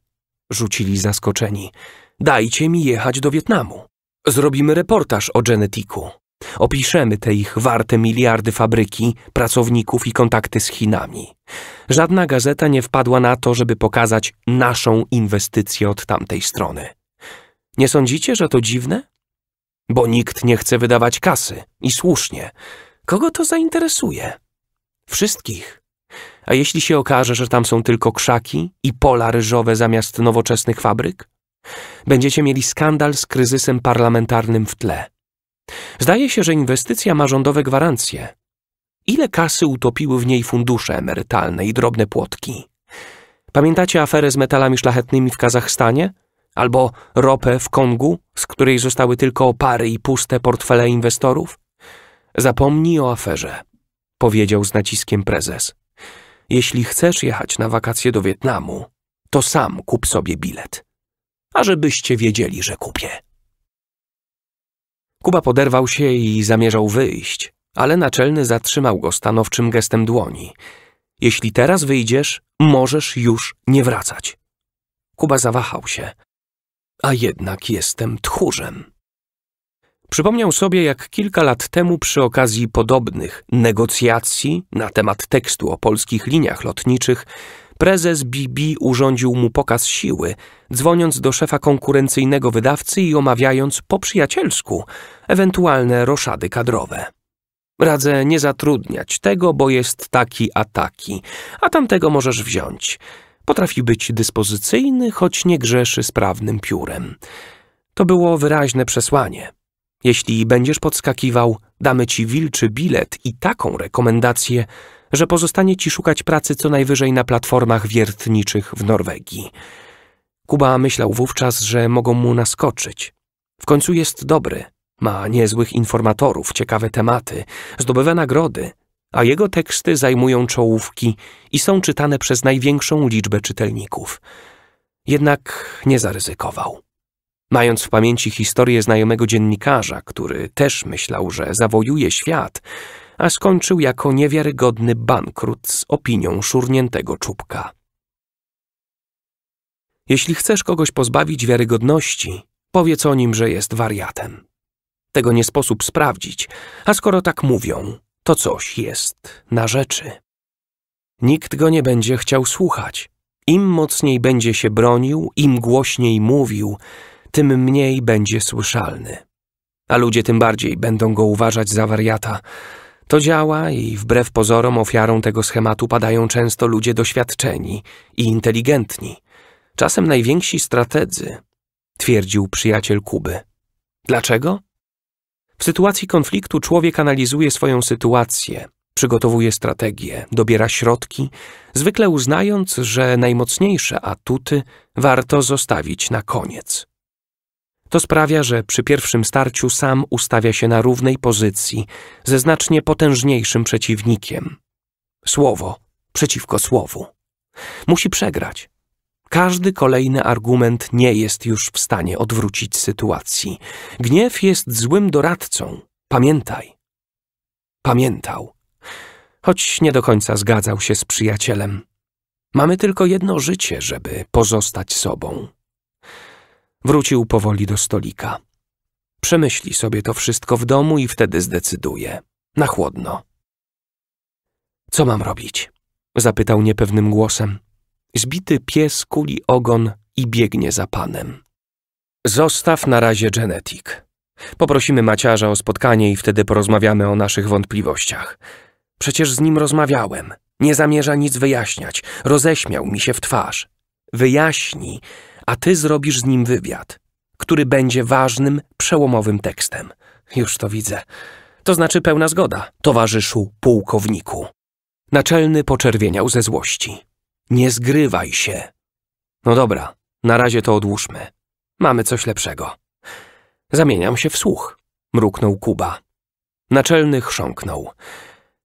Rzucili zaskoczeni. Dajcie mi jechać do Wietnamu. Zrobimy reportaż o genetiku. Opiszemy te ich warte miliardy fabryki, pracowników i kontakty z Chinami. Żadna gazeta nie wpadła na to, żeby pokazać naszą inwestycję od tamtej strony. Nie sądzicie, że to dziwne? Bo nikt nie chce wydawać kasy i słusznie. Kogo to zainteresuje? Wszystkich. A jeśli się okaże, że tam są tylko krzaki i pola ryżowe zamiast nowoczesnych fabryk? Będziecie mieli skandal z kryzysem parlamentarnym w tle. Zdaje się, że inwestycja ma rządowe gwarancje. Ile kasy utopiły w niej fundusze emerytalne i drobne płotki? Pamiętacie aferę z metalami szlachetnymi w Kazachstanie? Albo ropę w Kongu, z której zostały tylko opary i puste portfele inwestorów? Zapomnij o aferze, powiedział z naciskiem prezes. Jeśli chcesz jechać na wakacje do Wietnamu, to sam kup sobie bilet. A żebyście wiedzieli, że kupię. Kuba poderwał się i zamierzał wyjść, ale naczelny zatrzymał go stanowczym gestem dłoni. Jeśli teraz wyjdziesz, możesz już nie wracać. Kuba zawahał się. A jednak jestem tchórzem. Przypomniał sobie, jak kilka lat temu przy okazji podobnych negocjacji na temat tekstu o polskich liniach lotniczych Prezes BB urządził mu pokaz siły, dzwoniąc do szefa konkurencyjnego wydawcy i omawiając po przyjacielsku ewentualne roszady kadrowe. Radzę nie zatrudniać tego, bo jest taki a taki, a tamtego możesz wziąć. Potrafi być dyspozycyjny, choć nie grzeszy sprawnym piórem. To było wyraźne przesłanie. Jeśli będziesz podskakiwał, damy ci wilczy bilet i taką rekomendację – że pozostanie ci szukać pracy co najwyżej na platformach wiertniczych w Norwegii. Kuba myślał wówczas, że mogą mu naskoczyć. W końcu jest dobry, ma niezłych informatorów, ciekawe tematy, zdobywa nagrody, a jego teksty zajmują czołówki i są czytane przez największą liczbę czytelników. Jednak nie zaryzykował. Mając w pamięci historię znajomego dziennikarza, który też myślał, że zawojuje świat, a skończył jako niewiarygodny bankrut z opinią szurniętego czubka. Jeśli chcesz kogoś pozbawić wiarygodności, powiedz o nim, że jest wariatem. Tego nie sposób sprawdzić, a skoro tak mówią, to coś jest na rzeczy. Nikt go nie będzie chciał słuchać. Im mocniej będzie się bronił, im głośniej mówił, tym mniej będzie słyszalny. A ludzie tym bardziej będą go uważać za wariata, to działa i wbrew pozorom ofiarą tego schematu padają często ludzie doświadczeni i inteligentni, czasem najwięksi stratedzy, twierdził przyjaciel Kuby. Dlaczego? W sytuacji konfliktu człowiek analizuje swoją sytuację, przygotowuje strategię, dobiera środki, zwykle uznając, że najmocniejsze atuty warto zostawić na koniec. To sprawia, że przy pierwszym starciu sam ustawia się na równej pozycji ze znacznie potężniejszym przeciwnikiem. Słowo przeciwko słowu. Musi przegrać. Każdy kolejny argument nie jest już w stanie odwrócić sytuacji. Gniew jest złym doradcą. Pamiętaj. Pamiętał. Choć nie do końca zgadzał się z przyjacielem. Mamy tylko jedno życie, żeby pozostać sobą. Wrócił powoli do stolika. Przemyśli sobie to wszystko w domu i wtedy zdecyduje. Na chłodno. Co mam robić? zapytał niepewnym głosem. Zbity pies kuli ogon i biegnie za panem. Zostaw na razie genetyk. Poprosimy maciarza o spotkanie i wtedy porozmawiamy o naszych wątpliwościach. Przecież z nim rozmawiałem. Nie zamierza nic wyjaśniać. Roześmiał mi się w twarz. Wyjaśni, a ty zrobisz z nim wywiad, który będzie ważnym, przełomowym tekstem. Już to widzę. To znaczy pełna zgoda, towarzyszu pułkowniku. Naczelny poczerwieniał ze złości. Nie zgrywaj się. No dobra, na razie to odłóżmy. Mamy coś lepszego. Zamieniam się w słuch, mruknął Kuba. Naczelny chrząknął.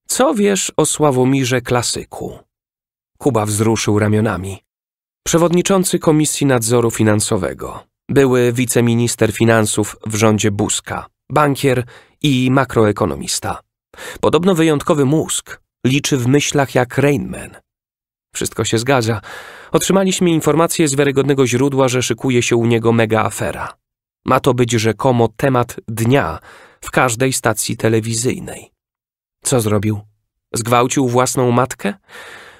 Co wiesz o Sławomirze klasyku? Kuba wzruszył ramionami przewodniczący Komisji Nadzoru Finansowego, były wiceminister finansów w rządzie Buzka, bankier i makroekonomista. Podobno wyjątkowy mózg, liczy w myślach jak Rainman. Wszystko się zgadza. Otrzymaliśmy informację z wiarygodnego źródła, że szykuje się u niego mega afera. Ma to być rzekomo temat dnia w każdej stacji telewizyjnej. Co zrobił? Zgwałcił własną matkę?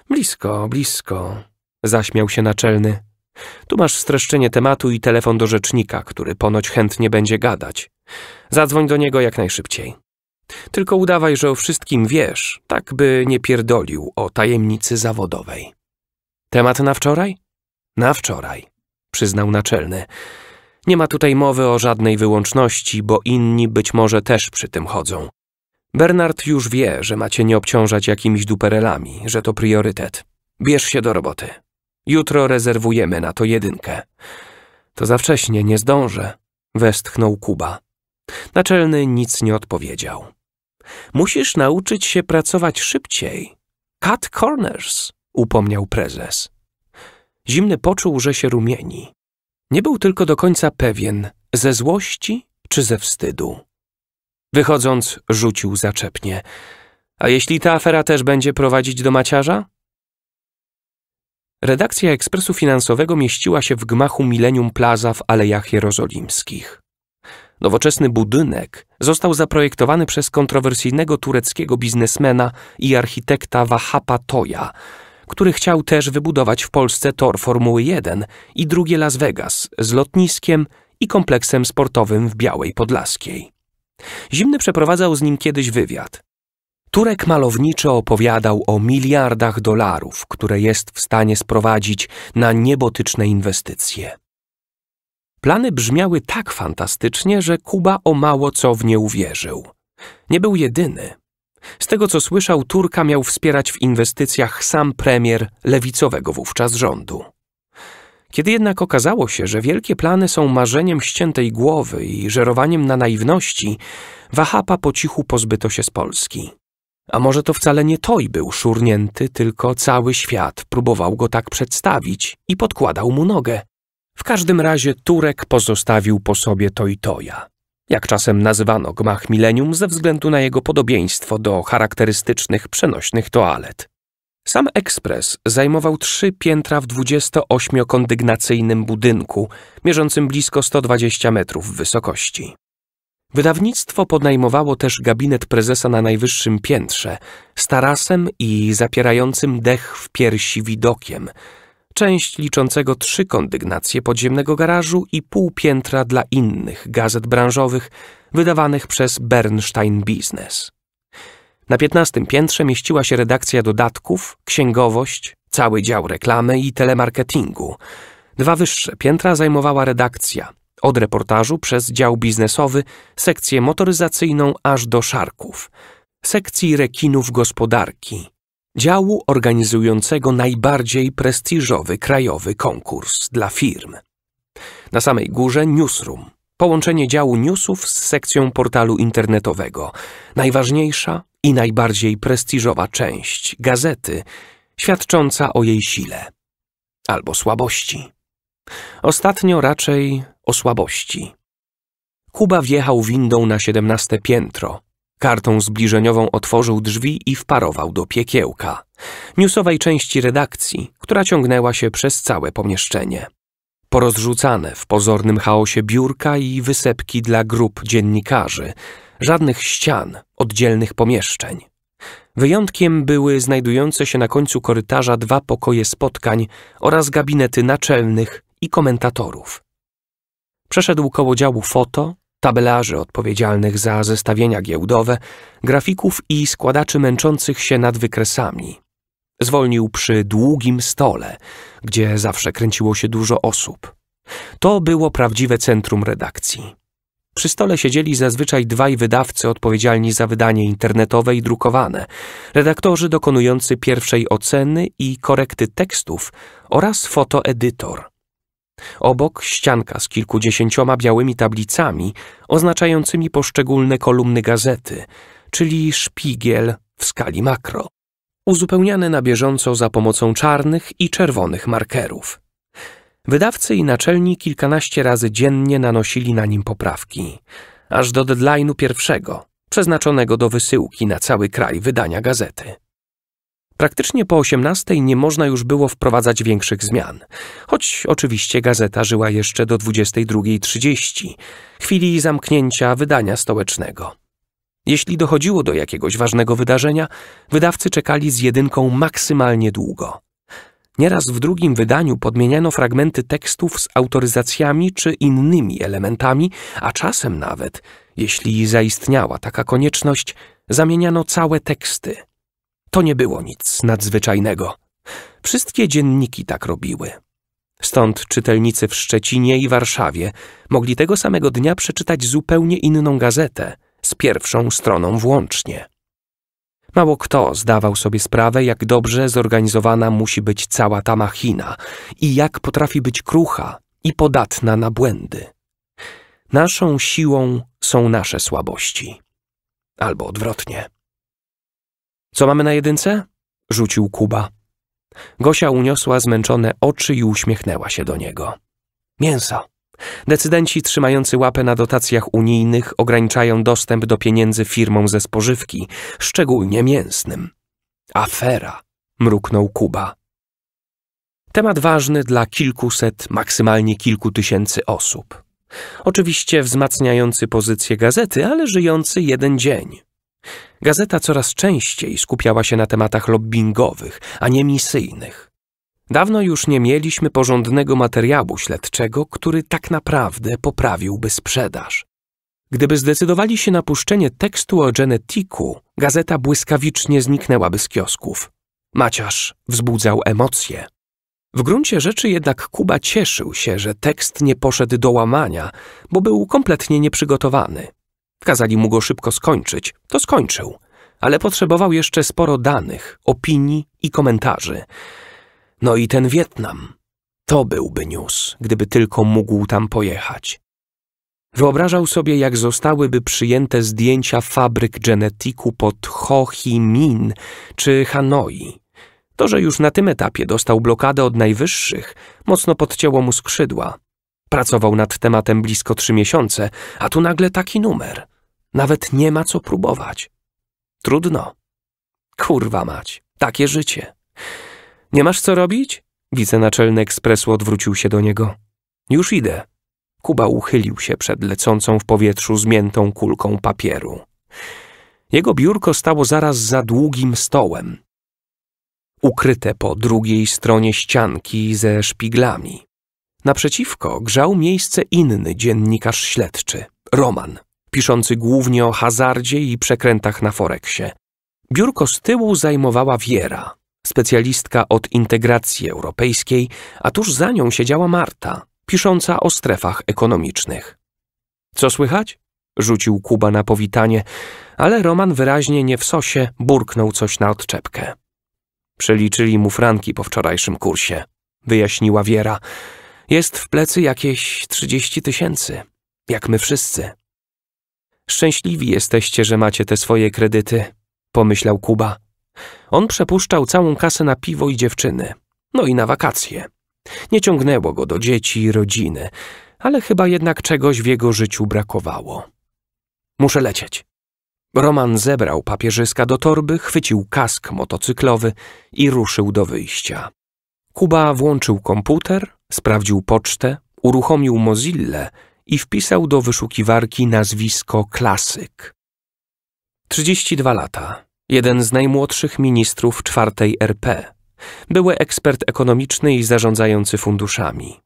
Blisko, blisko. Zaśmiał się naczelny. Tu masz streszczenie tematu i telefon do rzecznika, który ponoć chętnie będzie gadać. Zadzwoń do niego jak najszybciej. Tylko udawaj, że o wszystkim wiesz, tak by nie pierdolił o tajemnicy zawodowej. Temat na wczoraj? Na wczoraj, przyznał naczelny. Nie ma tutaj mowy o żadnej wyłączności, bo inni być może też przy tym chodzą. Bernard już wie, że macie nie obciążać jakimiś duperelami, że to priorytet. Bierz się do roboty. Jutro rezerwujemy na to jedynkę. To za wcześnie, nie zdążę, westchnął Kuba. Naczelny nic nie odpowiedział. Musisz nauczyć się pracować szybciej. Cut corners, upomniał prezes. Zimny poczuł, że się rumieni. Nie był tylko do końca pewien, ze złości czy ze wstydu. Wychodząc, rzucił zaczepnie. A jeśli ta afera też będzie prowadzić do maciarza? Redakcja Ekspresu Finansowego mieściła się w gmachu Millennium Plaza w Alejach Jerozolimskich. Nowoczesny budynek został zaprojektowany przez kontrowersyjnego tureckiego biznesmena i architekta Wahapa Toja, który chciał też wybudować w Polsce tor Formuły 1 i drugie Las Vegas z lotniskiem i kompleksem sportowym w Białej Podlaskiej. Zimny przeprowadzał z nim kiedyś wywiad. Turek malowniczo opowiadał o miliardach dolarów, które jest w stanie sprowadzić na niebotyczne inwestycje. Plany brzmiały tak fantastycznie, że Kuba o mało co w nie uwierzył. Nie był jedyny. Z tego co słyszał, Turka miał wspierać w inwestycjach sam premier lewicowego wówczas rządu. Kiedy jednak okazało się, że wielkie plany są marzeniem ściętej głowy i żerowaniem na naiwności, Wahapa po cichu pozbyto się z Polski. A może to wcale nie Toj był szurnięty, tylko cały świat próbował go tak przedstawić i podkładał mu nogę. W każdym razie Turek pozostawił po sobie Toj-Toja. Jak czasem nazywano gmach milenium ze względu na jego podobieństwo do charakterystycznych przenośnych toalet. Sam ekspres zajmował trzy piętra w 28-kondygnacyjnym budynku, mierzącym blisko 120 metrów wysokości. Wydawnictwo podnajmowało też gabinet prezesa na najwyższym piętrze, z tarasem i zapierającym dech w piersi widokiem, część liczącego trzy kondygnacje podziemnego garażu i pół piętra dla innych gazet branżowych wydawanych przez Bernstein Business. Na piętnastym piętrze mieściła się redakcja dodatków, księgowość, cały dział reklamy i telemarketingu. Dwa wyższe piętra zajmowała redakcja, od reportażu przez dział biznesowy, sekcję motoryzacyjną aż do szarków, sekcji rekinów gospodarki, działu organizującego najbardziej prestiżowy krajowy konkurs dla firm. Na samej górze newsroom, połączenie działu newsów z sekcją portalu internetowego, najważniejsza i najbardziej prestiżowa część gazety, świadcząca o jej sile albo słabości. Ostatnio raczej o słabości. Kuba wjechał windą na siedemnaste piętro. Kartą zbliżeniową otworzył drzwi i wparował do piekiełka, newsowej części redakcji, która ciągnęła się przez całe pomieszczenie. Porozrzucane w pozornym chaosie biurka i wysepki dla grup dziennikarzy, żadnych ścian, oddzielnych pomieszczeń. Wyjątkiem były znajdujące się na końcu korytarza dwa pokoje spotkań oraz gabinety naczelnych i komentatorów. Przeszedł koło działu foto, tabelarzy odpowiedzialnych za zestawienia giełdowe, grafików i składaczy męczących się nad wykresami. Zwolnił przy długim stole, gdzie zawsze kręciło się dużo osób. To było prawdziwe centrum redakcji. Przy stole siedzieli zazwyczaj dwaj wydawcy odpowiedzialni za wydanie internetowe i drukowane, redaktorzy dokonujący pierwszej oceny i korekty tekstów oraz fotoedytor. Obok ścianka z kilkudziesięcioma białymi tablicami oznaczającymi poszczególne kolumny gazety, czyli szpigiel w skali makro, uzupełniane na bieżąco za pomocą czarnych i czerwonych markerów. Wydawcy i naczelni kilkanaście razy dziennie nanosili na nim poprawki, aż do deadline'u pierwszego, przeznaczonego do wysyłki na cały kraj wydania gazety. Praktycznie po 18 nie można już było wprowadzać większych zmian, choć oczywiście gazeta żyła jeszcze do 22.30, chwili zamknięcia wydania stołecznego. Jeśli dochodziło do jakiegoś ważnego wydarzenia, wydawcy czekali z jedynką maksymalnie długo. Nieraz w drugim wydaniu podmieniano fragmenty tekstów z autoryzacjami czy innymi elementami, a czasem nawet, jeśli zaistniała taka konieczność, zamieniano całe teksty – to nie było nic nadzwyczajnego. Wszystkie dzienniki tak robiły. Stąd czytelnicy w Szczecinie i Warszawie mogli tego samego dnia przeczytać zupełnie inną gazetę, z pierwszą stroną włącznie. Mało kto zdawał sobie sprawę, jak dobrze zorganizowana musi być cała ta machina i jak potrafi być krucha i podatna na błędy. Naszą siłą są nasze słabości. Albo odwrotnie. Co mamy na jedynce? rzucił Kuba. Gosia uniosła zmęczone oczy i uśmiechnęła się do niego. Mięso. Decydenci trzymający łapę na dotacjach unijnych ograniczają dostęp do pieniędzy firmom ze spożywki, szczególnie mięsnym. Afera, mruknął Kuba. Temat ważny dla kilkuset, maksymalnie kilku tysięcy osób. Oczywiście wzmacniający pozycję gazety, ale żyjący jeden dzień. Gazeta coraz częściej skupiała się na tematach lobbingowych, a nie misyjnych. Dawno już nie mieliśmy porządnego materiału śledczego, który tak naprawdę poprawiłby sprzedaż. Gdyby zdecydowali się na puszczenie tekstu o genetiku, gazeta błyskawicznie zniknęłaby z kiosków. Maciarz wzbudzał emocje. W gruncie rzeczy jednak Kuba cieszył się, że tekst nie poszedł do łamania, bo był kompletnie nieprzygotowany. Kazali mu go szybko skończyć, to skończył, ale potrzebował jeszcze sporo danych, opinii i komentarzy. No i ten Wietnam. To byłby news, gdyby tylko mógł tam pojechać. Wyobrażał sobie, jak zostałyby przyjęte zdjęcia fabryk genetiku pod Ho Chi Minh czy Hanoi. To, że już na tym etapie dostał blokadę od najwyższych, mocno podcięło mu skrzydła. Pracował nad tematem blisko trzy miesiące, a tu nagle taki numer. Nawet nie ma co próbować. Trudno. Kurwa mać, takie życie. Nie masz co robić? Wicenaczelny ekspresu odwrócił się do niego. Już idę. Kuba uchylił się przed lecącą w powietrzu zmiętą kulką papieru. Jego biurko stało zaraz za długim stołem, ukryte po drugiej stronie ścianki ze szpiglami. Naprzeciwko grzał miejsce inny dziennikarz śledczy, Roman piszący głównie o hazardzie i przekrętach na Foreksie. Biurko z tyłu zajmowała Wiera, specjalistka od integracji europejskiej, a tuż za nią siedziała Marta, pisząca o strefach ekonomicznych. Co słychać? rzucił Kuba na powitanie, ale Roman wyraźnie nie w sosie burknął coś na odczepkę. Przeliczyli mu franki po wczorajszym kursie, wyjaśniła Wiera. Jest w plecy jakieś trzydzieści tysięcy, jak my wszyscy. Szczęśliwi jesteście, że macie te swoje kredyty, pomyślał Kuba. On przepuszczał całą kasę na piwo i dziewczyny, no i na wakacje. Nie ciągnęło go do dzieci i rodziny, ale chyba jednak czegoś w jego życiu brakowało. Muszę lecieć. Roman zebrał papierzyska do torby, chwycił kask motocyklowy i ruszył do wyjścia. Kuba włączył komputer, sprawdził pocztę, uruchomił Mozillę i wpisał do wyszukiwarki nazwisko Klasyk. 32 lata, jeden z najmłodszych ministrów czwartej RP, były ekspert ekonomiczny i zarządzający funduszami.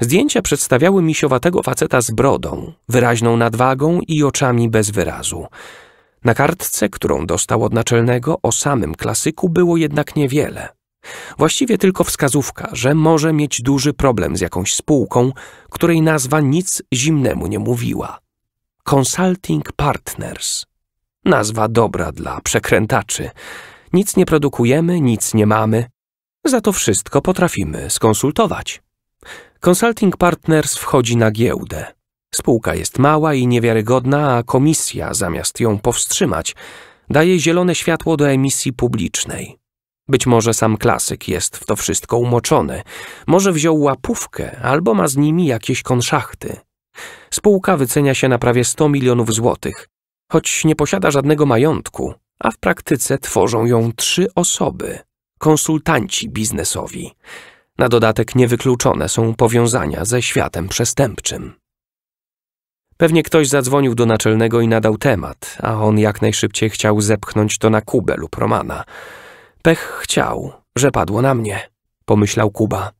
Zdjęcia przedstawiały misiowatego faceta z brodą, wyraźną nadwagą i oczami bez wyrazu. Na kartce, którą dostał od naczelnego, o samym klasyku było jednak niewiele – Właściwie tylko wskazówka, że może mieć duży problem z jakąś spółką, której nazwa nic zimnemu nie mówiła. Consulting Partners. Nazwa dobra dla przekrętaczy. Nic nie produkujemy, nic nie mamy. Za to wszystko potrafimy skonsultować. Consulting Partners wchodzi na giełdę. Spółka jest mała i niewiarygodna, a komisja, zamiast ją powstrzymać, daje zielone światło do emisji publicznej. Być może sam klasyk jest w to wszystko umoczony, może wziął łapówkę albo ma z nimi jakieś konszachty. Spółka wycenia się na prawie 100 milionów złotych, choć nie posiada żadnego majątku, a w praktyce tworzą ją trzy osoby konsultanci biznesowi. Na dodatek niewykluczone są powiązania ze światem przestępczym. Pewnie ktoś zadzwonił do naczelnego i nadał temat, a on jak najszybciej chciał zepchnąć to na Kubę lub Romana. Pech chciał, że padło na mnie, pomyślał Kuba.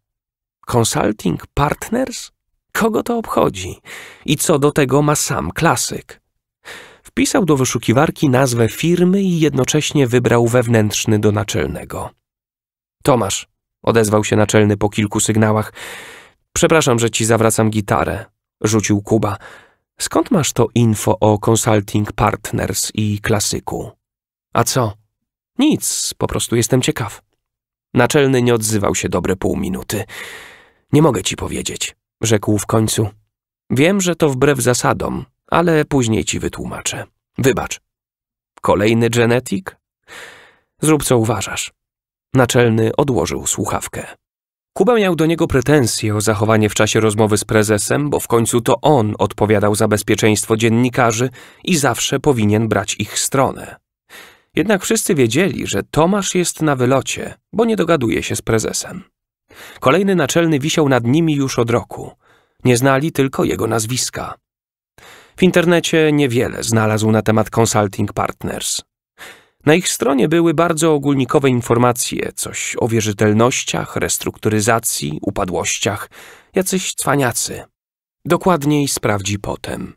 Consulting Partners? Kogo to obchodzi? I co do tego ma sam klasyk? Wpisał do wyszukiwarki nazwę firmy i jednocześnie wybrał wewnętrzny do naczelnego. Tomasz, odezwał się naczelny po kilku sygnałach. Przepraszam, że ci zawracam gitarę, rzucił Kuba. Skąd masz to info o Consulting Partners i klasyku? A co? Nic, po prostu jestem ciekaw. Naczelny nie odzywał się dobre pół minuty. Nie mogę ci powiedzieć, rzekł w końcu. Wiem, że to wbrew zasadom, ale później ci wytłumaczę. Wybacz. Kolejny genetik? Zrób co uważasz. Naczelny odłożył słuchawkę. Kuba miał do niego pretensje o zachowanie w czasie rozmowy z prezesem, bo w końcu to on odpowiadał za bezpieczeństwo dziennikarzy i zawsze powinien brać ich stronę. Jednak wszyscy wiedzieli, że Tomasz jest na wylocie, bo nie dogaduje się z prezesem. Kolejny naczelny wisiał nad nimi już od roku. Nie znali tylko jego nazwiska. W internecie niewiele znalazł na temat Consulting Partners. Na ich stronie były bardzo ogólnikowe informacje, coś o wierzytelnościach, restrukturyzacji, upadłościach, jacyś cwaniacy. Dokładniej sprawdzi potem.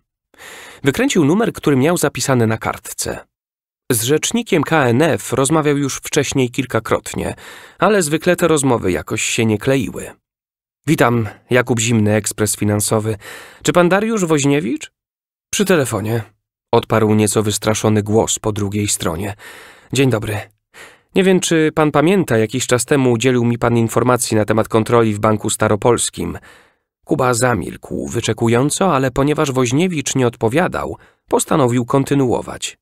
Wykręcił numer, który miał zapisany na kartce. Z rzecznikiem KNF rozmawiał już wcześniej kilkakrotnie, ale zwykle te rozmowy jakoś się nie kleiły. Witam, Jakub Zimny, Ekspres Finansowy. Czy pan Dariusz Woźniewicz? Przy telefonie. Odparł nieco wystraszony głos po drugiej stronie. Dzień dobry. Nie wiem, czy pan pamięta, jakiś czas temu udzielił mi pan informacji na temat kontroli w Banku Staropolskim. Kuba zamilkł wyczekująco, ale ponieważ Woźniewicz nie odpowiadał, postanowił kontynuować.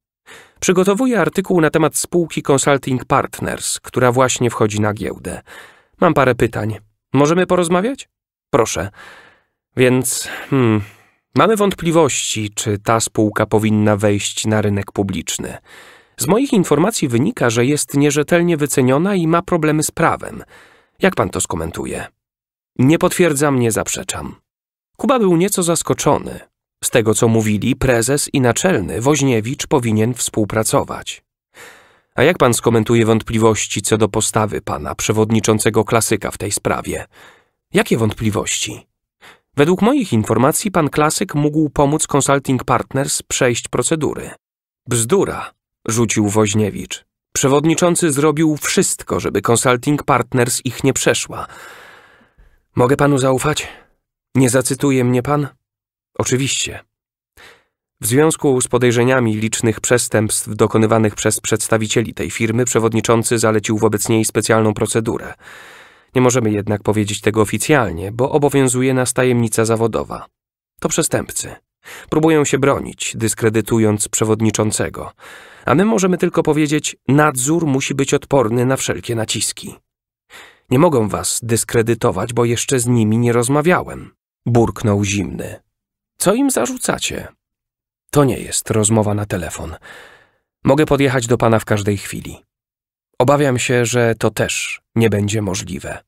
Przygotowuję artykuł na temat spółki Consulting Partners, która właśnie wchodzi na giełdę. Mam parę pytań. Możemy porozmawiać? Proszę. Więc, hmm, mamy wątpliwości, czy ta spółka powinna wejść na rynek publiczny. Z moich informacji wynika, że jest nierzetelnie wyceniona i ma problemy z prawem. Jak pan to skomentuje? Nie potwierdzam, nie zaprzeczam. Kuba był nieco zaskoczony, z tego co mówili, prezes i naczelny Woźniewicz powinien współpracować. A jak pan skomentuje wątpliwości co do postawy pana przewodniczącego klasyka w tej sprawie? Jakie wątpliwości? Według moich informacji pan klasyk mógł pomóc Consulting Partners przejść procedury. Bzdura, rzucił Woźniewicz. Przewodniczący zrobił wszystko, żeby Consulting Partners ich nie przeszła. Mogę panu zaufać? Nie zacytuje mnie pan? Oczywiście. W związku z podejrzeniami licznych przestępstw dokonywanych przez przedstawicieli tej firmy, przewodniczący zalecił wobec niej specjalną procedurę. Nie możemy jednak powiedzieć tego oficjalnie, bo obowiązuje nas tajemnica zawodowa. To przestępcy. Próbują się bronić, dyskredytując przewodniczącego, a my możemy tylko powiedzieć, nadzór musi być odporny na wszelkie naciski. Nie mogą was dyskredytować, bo jeszcze z nimi nie rozmawiałem, burknął zimny. Co im zarzucacie? To nie jest rozmowa na telefon. Mogę podjechać do pana w każdej chwili. Obawiam się, że to też nie będzie możliwe.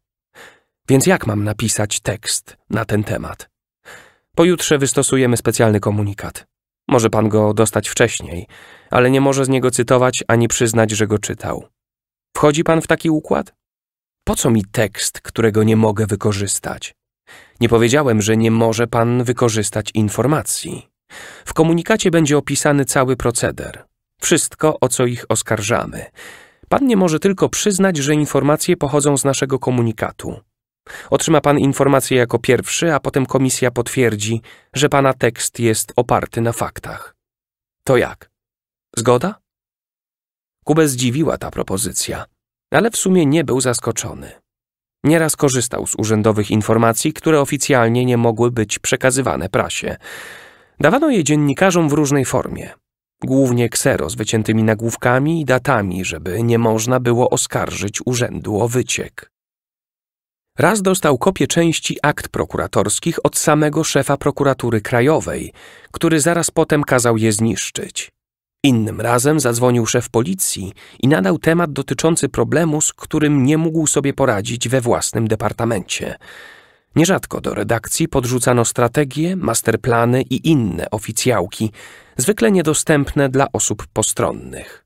Więc jak mam napisać tekst na ten temat? Pojutrze wystosujemy specjalny komunikat. Może pan go dostać wcześniej, ale nie może z niego cytować ani przyznać, że go czytał. Wchodzi pan w taki układ? Po co mi tekst, którego nie mogę wykorzystać? Nie powiedziałem, że nie może pan wykorzystać informacji. W komunikacie będzie opisany cały proceder. Wszystko, o co ich oskarżamy. Pan nie może tylko przyznać, że informacje pochodzą z naszego komunikatu. Otrzyma pan informację jako pierwszy, a potem komisja potwierdzi, że pana tekst jest oparty na faktach. To jak? Zgoda? Kubę zdziwiła ta propozycja, ale w sumie nie był zaskoczony. Nieraz korzystał z urzędowych informacji, które oficjalnie nie mogły być przekazywane prasie. Dawano je dziennikarzom w różnej formie. Głównie ksero z wyciętymi nagłówkami i datami, żeby nie można było oskarżyć urzędu o wyciek. Raz dostał kopię części akt prokuratorskich od samego szefa prokuratury krajowej, który zaraz potem kazał je zniszczyć. Innym razem zadzwonił szef policji i nadał temat dotyczący problemu, z którym nie mógł sobie poradzić we własnym departamencie. Nierzadko do redakcji podrzucano strategie, masterplany i inne oficjałki, zwykle niedostępne dla osób postronnych.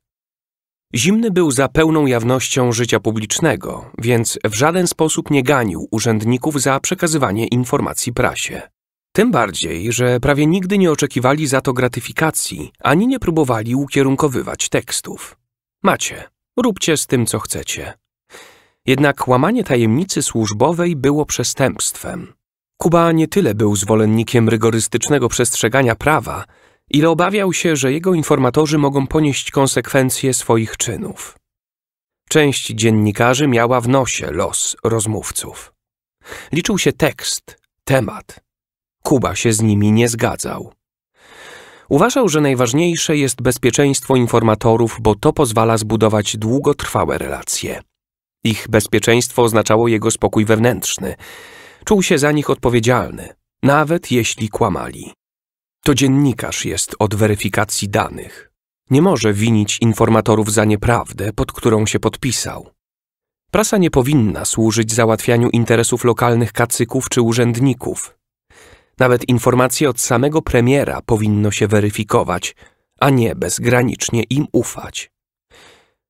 Zimny był za pełną jawnością życia publicznego, więc w żaden sposób nie ganił urzędników za przekazywanie informacji prasie. Tym bardziej, że prawie nigdy nie oczekiwali za to gratyfikacji, ani nie próbowali ukierunkowywać tekstów. Macie, róbcie z tym, co chcecie. Jednak łamanie tajemnicy służbowej było przestępstwem. Kuba nie tyle był zwolennikiem rygorystycznego przestrzegania prawa, ile obawiał się, że jego informatorzy mogą ponieść konsekwencje swoich czynów. Część dziennikarzy miała w nosie los rozmówców. Liczył się tekst, temat, Kuba się z nimi nie zgadzał. Uważał, że najważniejsze jest bezpieczeństwo informatorów, bo to pozwala zbudować długotrwałe relacje. Ich bezpieczeństwo oznaczało jego spokój wewnętrzny. Czuł się za nich odpowiedzialny, nawet jeśli kłamali. To dziennikarz jest od weryfikacji danych. Nie może winić informatorów za nieprawdę, pod którą się podpisał. Prasa nie powinna służyć załatwianiu interesów lokalnych kacyków czy urzędników, nawet informacje od samego premiera powinno się weryfikować, a nie bezgranicznie im ufać.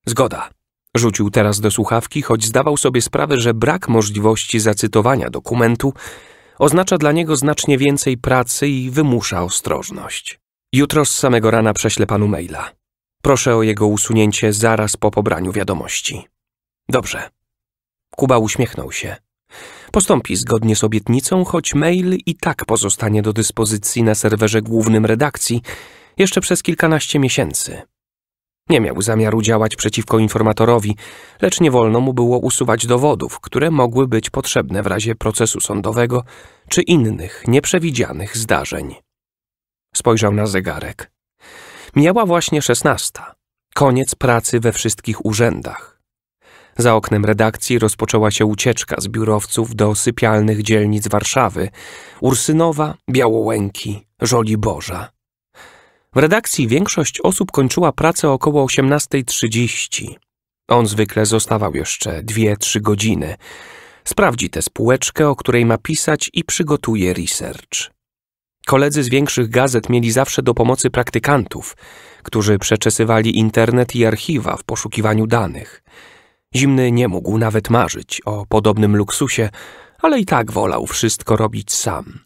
Zgoda. Rzucił teraz do słuchawki, choć zdawał sobie sprawę, że brak możliwości zacytowania dokumentu oznacza dla niego znacznie więcej pracy i wymusza ostrożność. Jutro z samego rana prześlę panu maila. Proszę o jego usunięcie zaraz po pobraniu wiadomości. Dobrze. Kuba uśmiechnął się. Postąpi zgodnie z obietnicą, choć mail i tak pozostanie do dyspozycji na serwerze głównym redakcji jeszcze przez kilkanaście miesięcy. Nie miał zamiaru działać przeciwko informatorowi, lecz nie wolno mu było usuwać dowodów, które mogły być potrzebne w razie procesu sądowego czy innych nieprzewidzianych zdarzeń. Spojrzał na zegarek. Miała właśnie szesnasta. Koniec pracy we wszystkich urzędach. Za oknem redakcji rozpoczęła się ucieczka z biurowców do sypialnych dzielnic Warszawy Ursynowa, Białołęki, Boża. W redakcji większość osób kończyła pracę około 18.30. On zwykle zostawał jeszcze 2-3 godziny. Sprawdzi tę spółeczkę, o której ma pisać i przygotuje research. Koledzy z większych gazet mieli zawsze do pomocy praktykantów, którzy przeczesywali internet i archiwa w poszukiwaniu danych. Zimny nie mógł nawet marzyć o podobnym luksusie, ale i tak wolał wszystko robić sam.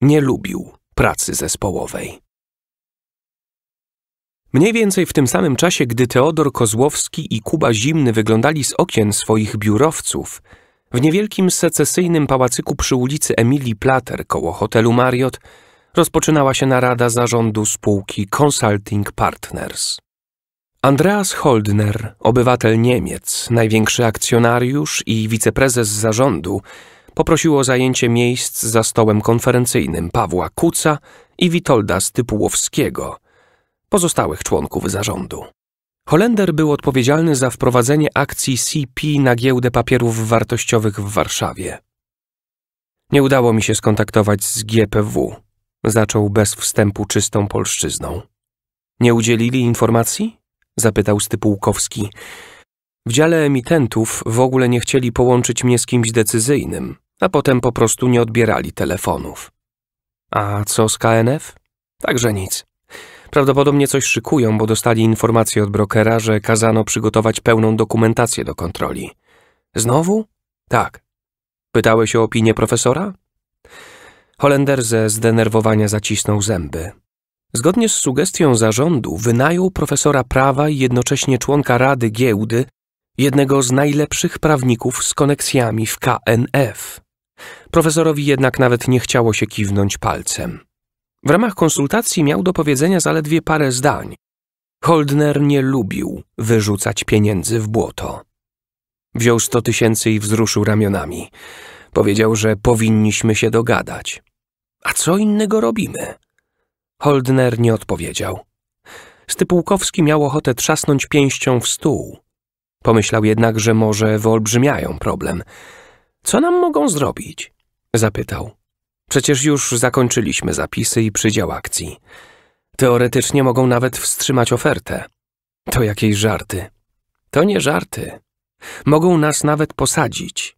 Nie lubił pracy zespołowej. Mniej więcej w tym samym czasie, gdy Teodor Kozłowski i Kuba Zimny wyglądali z okien swoich biurowców, w niewielkim secesyjnym pałacyku przy ulicy Emilii Plater koło hotelu Marriott rozpoczynała się narada zarządu spółki Consulting Partners. Andreas Holdner, obywatel Niemiec, największy akcjonariusz i wiceprezes zarządu, poprosił o zajęcie miejsc za stołem konferencyjnym Pawła Kuca i Witolda Stypułowskiego, pozostałych członków zarządu. Holender był odpowiedzialny za wprowadzenie akcji CP na giełdę papierów wartościowych w Warszawie. Nie udało mi się skontaktować z GPW, zaczął bez wstępu czystą polszczyzną. Nie udzielili informacji? zapytał Stypułkowski. W dziale emitentów w ogóle nie chcieli połączyć mnie z kimś decyzyjnym, a potem po prostu nie odbierali telefonów. A co z KNF? Także nic. Prawdopodobnie coś szykują, bo dostali informację od brokera, że kazano przygotować pełną dokumentację do kontroli. Znowu? Tak. Pytałeś o opinię profesora? Holender ze zdenerwowania zacisnął zęby. Zgodnie z sugestią zarządu wynajął profesora prawa i jednocześnie członka Rady Giełdy, jednego z najlepszych prawników z koneksjami w KNF. Profesorowi jednak nawet nie chciało się kiwnąć palcem. W ramach konsultacji miał do powiedzenia zaledwie parę zdań. Holdner nie lubił wyrzucać pieniędzy w błoto. Wziął sto tysięcy i wzruszył ramionami. Powiedział, że powinniśmy się dogadać. A co innego robimy? Holdner nie odpowiedział. Stypułkowski miał ochotę trzasnąć pięścią w stół. Pomyślał jednak, że może wyolbrzymiają problem. Co nam mogą zrobić? Zapytał. Przecież już zakończyliśmy zapisy i przydział akcji. Teoretycznie mogą nawet wstrzymać ofertę. To jakieś żarty. To nie żarty. Mogą nas nawet posadzić.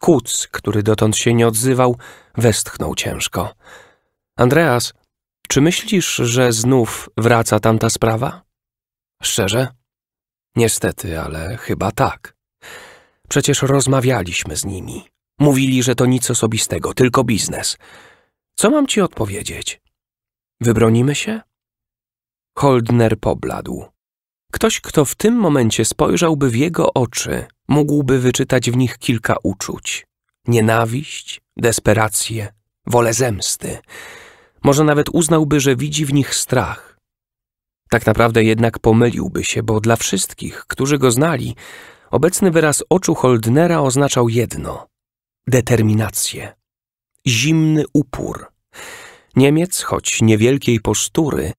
Kuc, który dotąd się nie odzywał, westchnął ciężko. Andreas czy myślisz, że znów wraca tamta sprawa? Szczerze? Niestety, ale chyba tak. Przecież rozmawialiśmy z nimi. Mówili, że to nic osobistego, tylko biznes. Co mam ci odpowiedzieć? Wybronimy się? Holdner pobladł. Ktoś, kto w tym momencie spojrzałby w jego oczy, mógłby wyczytać w nich kilka uczuć: nienawiść, desperację, wolę zemsty. Może nawet uznałby, że widzi w nich strach. Tak naprawdę jednak pomyliłby się, bo dla wszystkich, którzy go znali, obecny wyraz oczu Holdnera oznaczał jedno determinację, zimny upór. Niemiec, choć niewielkiej postury,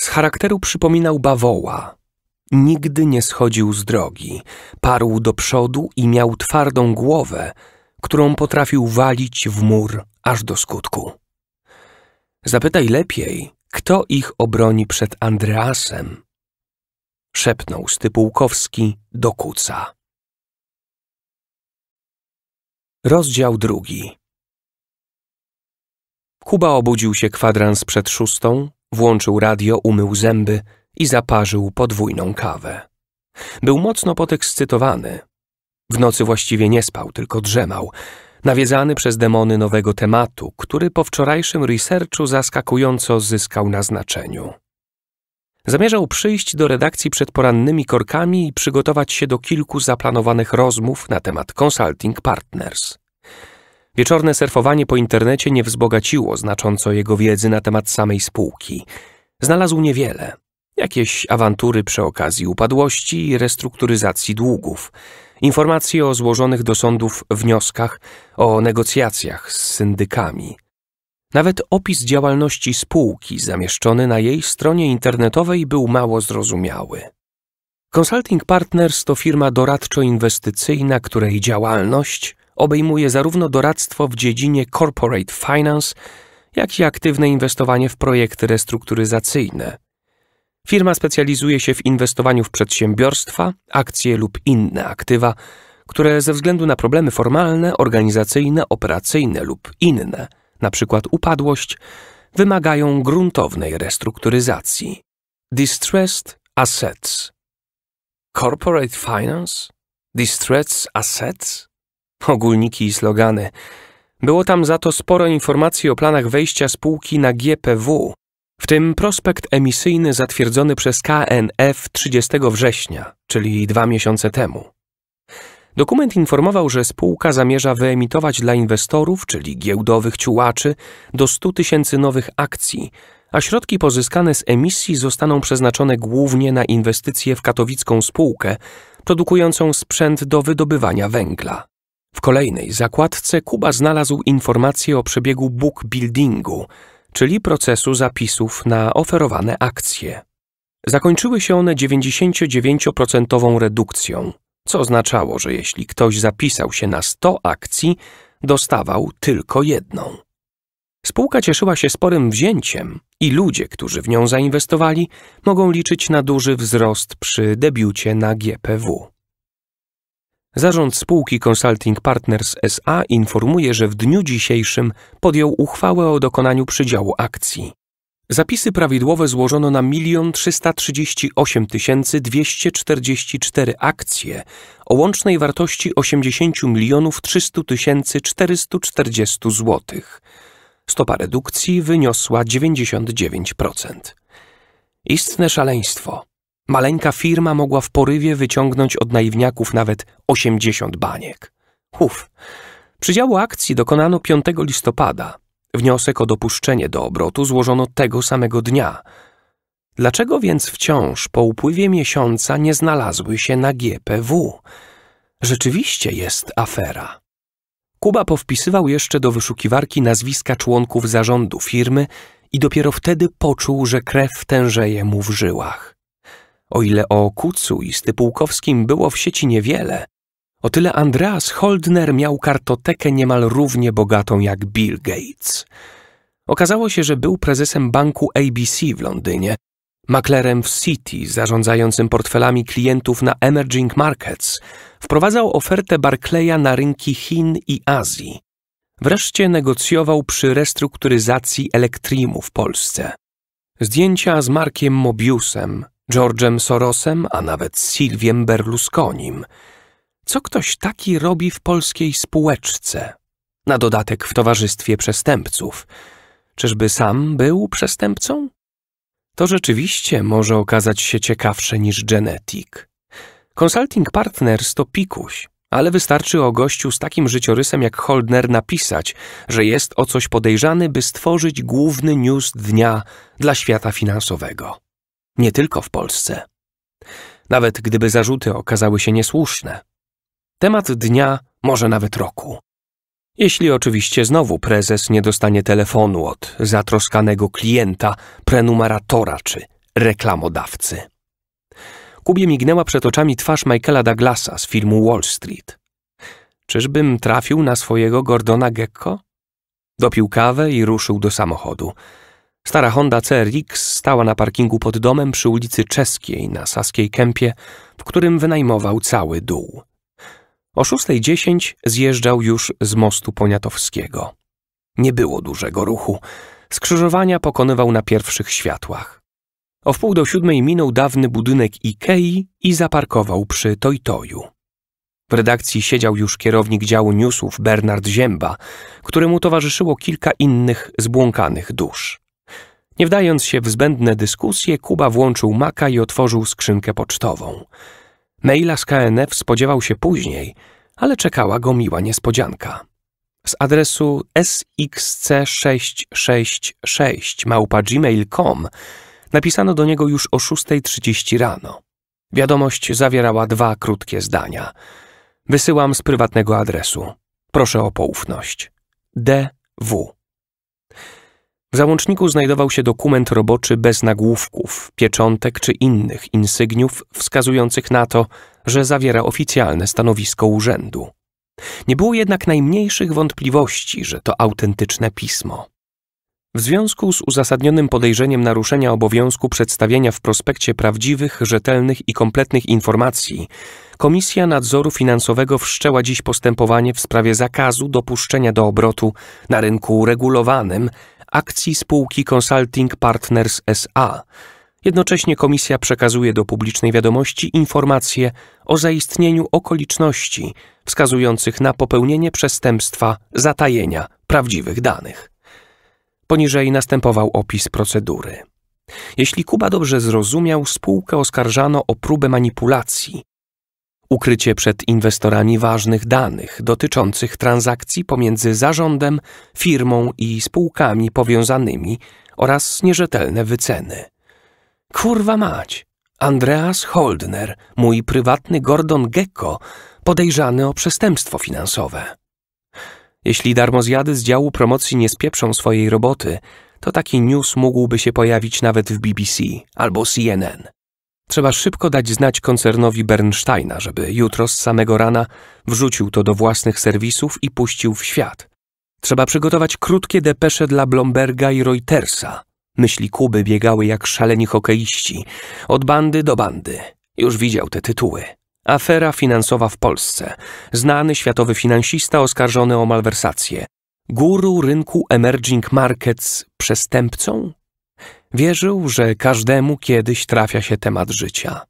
z charakteru przypominał bawoła. Nigdy nie schodził z drogi, parł do przodu i miał twardą głowę, którą potrafił walić w mur aż do skutku. Zapytaj lepiej, kto ich obroni przed Andreasem? Szepnął Stypułkowski do kuca. Rozdział drugi. Kuba obudził się kwadrans przed szóstą, włączył radio, umył zęby i zaparzył podwójną kawę. Był mocno podekscytowany. W nocy właściwie nie spał, tylko drzemał nawiedzany przez demony nowego tematu, który po wczorajszym researchu zaskakująco zyskał na znaczeniu. Zamierzał przyjść do redakcji przed porannymi korkami i przygotować się do kilku zaplanowanych rozmów na temat Consulting Partners. Wieczorne surfowanie po internecie nie wzbogaciło znacząco jego wiedzy na temat samej spółki. Znalazł niewiele. Jakieś awantury przy okazji upadłości i restrukturyzacji długów – informacje o złożonych do sądów wnioskach, o negocjacjach z syndykami. Nawet opis działalności spółki zamieszczony na jej stronie internetowej był mało zrozumiały. Consulting Partners to firma doradczo-inwestycyjna, której działalność obejmuje zarówno doradztwo w dziedzinie corporate finance, jak i aktywne inwestowanie w projekty restrukturyzacyjne. Firma specjalizuje się w inwestowaniu w przedsiębiorstwa, akcje lub inne aktywa, które ze względu na problemy formalne, organizacyjne, operacyjne lub inne, np. upadłość, wymagają gruntownej restrukturyzacji. Distressed Assets Corporate Finance? Distressed Assets? Ogólniki i slogany. Było tam za to sporo informacji o planach wejścia spółki na GPW, w tym prospekt emisyjny zatwierdzony przez KNF 30 września, czyli dwa miesiące temu. Dokument informował, że spółka zamierza wyemitować dla inwestorów, czyli giełdowych ciułaczy, do 100 tysięcy nowych akcji, a środki pozyskane z emisji zostaną przeznaczone głównie na inwestycje w katowicką spółkę produkującą sprzęt do wydobywania węgla. W kolejnej zakładce Kuba znalazł informację o przebiegu bookbuildingu – czyli procesu zapisów na oferowane akcje. Zakończyły się one 99% redukcją, co oznaczało, że jeśli ktoś zapisał się na 100 akcji, dostawał tylko jedną. Spółka cieszyła się sporym wzięciem i ludzie, którzy w nią zainwestowali, mogą liczyć na duży wzrost przy debiucie na GPW. Zarząd spółki Consulting Partners SA informuje, że w dniu dzisiejszym podjął uchwałę o dokonaniu przydziału akcji. Zapisy prawidłowe złożono na 1 338 244 akcje o łącznej wartości 80 300 440 zł. Stopa redukcji wyniosła 99%. Istne szaleństwo. Maleńka firma mogła w porywie wyciągnąć od naiwniaków nawet 80 baniek. Huf. Przydziału akcji dokonano 5 listopada. Wniosek o dopuszczenie do obrotu złożono tego samego dnia. Dlaczego więc wciąż po upływie miesiąca nie znalazły się na GPW? Rzeczywiście jest afera. Kuba powpisywał jeszcze do wyszukiwarki nazwiska członków zarządu firmy i dopiero wtedy poczuł, że krew tężeje mu w żyłach. O ile o Kucu i Stypułkowskim było w sieci niewiele, o tyle Andreas Holdner miał kartotekę niemal równie bogatą jak Bill Gates. Okazało się, że był prezesem banku ABC w Londynie, maklerem w City zarządzającym portfelami klientów na emerging markets, wprowadzał ofertę Barclaya na rynki Chin i Azji. Wreszcie negocjował przy restrukturyzacji Elektrimu w Polsce. Zdjęcia z Markiem Mobiusem, George'em Sorosem, a nawet Silwiem Berlusconim. Co ktoś taki robi w polskiej spółeczce? Na dodatek w towarzystwie przestępców. Czyżby sam był przestępcą? To rzeczywiście może okazać się ciekawsze niż genetik. Consulting Partners to pikuś, ale wystarczy o gościu z takim życiorysem jak Holdner napisać, że jest o coś podejrzany, by stworzyć główny news dnia dla świata finansowego nie tylko w Polsce. Nawet gdyby zarzuty okazały się niesłuszne. Temat dnia, może nawet roku. Jeśli oczywiście znowu prezes nie dostanie telefonu od zatroskanego klienta, prenumeratora czy reklamodawcy. Kubie mignęła przed oczami twarz Michaela Douglasa z filmu Wall Street. Czyżbym trafił na swojego Gordona Gekko? Dopił kawę i ruszył do samochodu. Stara Honda CRX stała na parkingu pod domem przy ulicy Czeskiej na Saskiej Kępie, w którym wynajmował cały dół. O 6.10 zjeżdżał już z mostu Poniatowskiego. Nie było dużego ruchu. Skrzyżowania pokonywał na pierwszych światłach. O wpół do siódmej minął dawny budynek Ikei i zaparkował przy Tojtoju. W redakcji siedział już kierownik działu newsów Bernard Ziemba, któremu towarzyszyło kilka innych zbłąkanych dusz. Nie wdając się w zbędne dyskusje, Kuba włączył maka i otworzył skrzynkę pocztową. Maila z KNF spodziewał się później, ale czekała go miła niespodzianka. Z adresu sxc666 małpa gmail.com napisano do niego już o 6.30 rano. Wiadomość zawierała dwa krótkie zdania. Wysyłam z prywatnego adresu. Proszę o poufność. D.W. W załączniku znajdował się dokument roboczy bez nagłówków, pieczątek czy innych insygniów wskazujących na to, że zawiera oficjalne stanowisko urzędu. Nie było jednak najmniejszych wątpliwości, że to autentyczne pismo. W związku z uzasadnionym podejrzeniem naruszenia obowiązku przedstawienia w prospekcie prawdziwych, rzetelnych i kompletnych informacji, Komisja Nadzoru Finansowego wszczęła dziś postępowanie w sprawie zakazu dopuszczenia do obrotu na rynku regulowanym akcji spółki Consulting Partners SA. Jednocześnie komisja przekazuje do publicznej wiadomości informacje o zaistnieniu okoliczności wskazujących na popełnienie przestępstwa zatajenia prawdziwych danych. Poniżej następował opis procedury. Jeśli Kuba dobrze zrozumiał, spółkę oskarżano o próbę manipulacji, ukrycie przed inwestorami ważnych danych dotyczących transakcji pomiędzy zarządem, firmą i spółkami powiązanymi oraz nierzetelne wyceny. Kurwa mać! Andreas Holdner, mój prywatny Gordon Gecko, podejrzany o przestępstwo finansowe. Jeśli darmozjady z działu promocji nie spieprzą swojej roboty, to taki news mógłby się pojawić nawet w BBC albo CNN. Trzeba szybko dać znać koncernowi Bernsteina, żeby jutro z samego rana wrzucił to do własnych serwisów i puścił w świat. Trzeba przygotować krótkie depesze dla Blomberga i Reutersa. Myśli Kuby biegały jak szaleni hokeiści, od bandy do bandy. Już widział te tytuły. Afera finansowa w Polsce. Znany światowy finansista oskarżony o malwersację. Guru rynku emerging markets przestępcą? Wierzył, że każdemu kiedyś trafia się temat życia.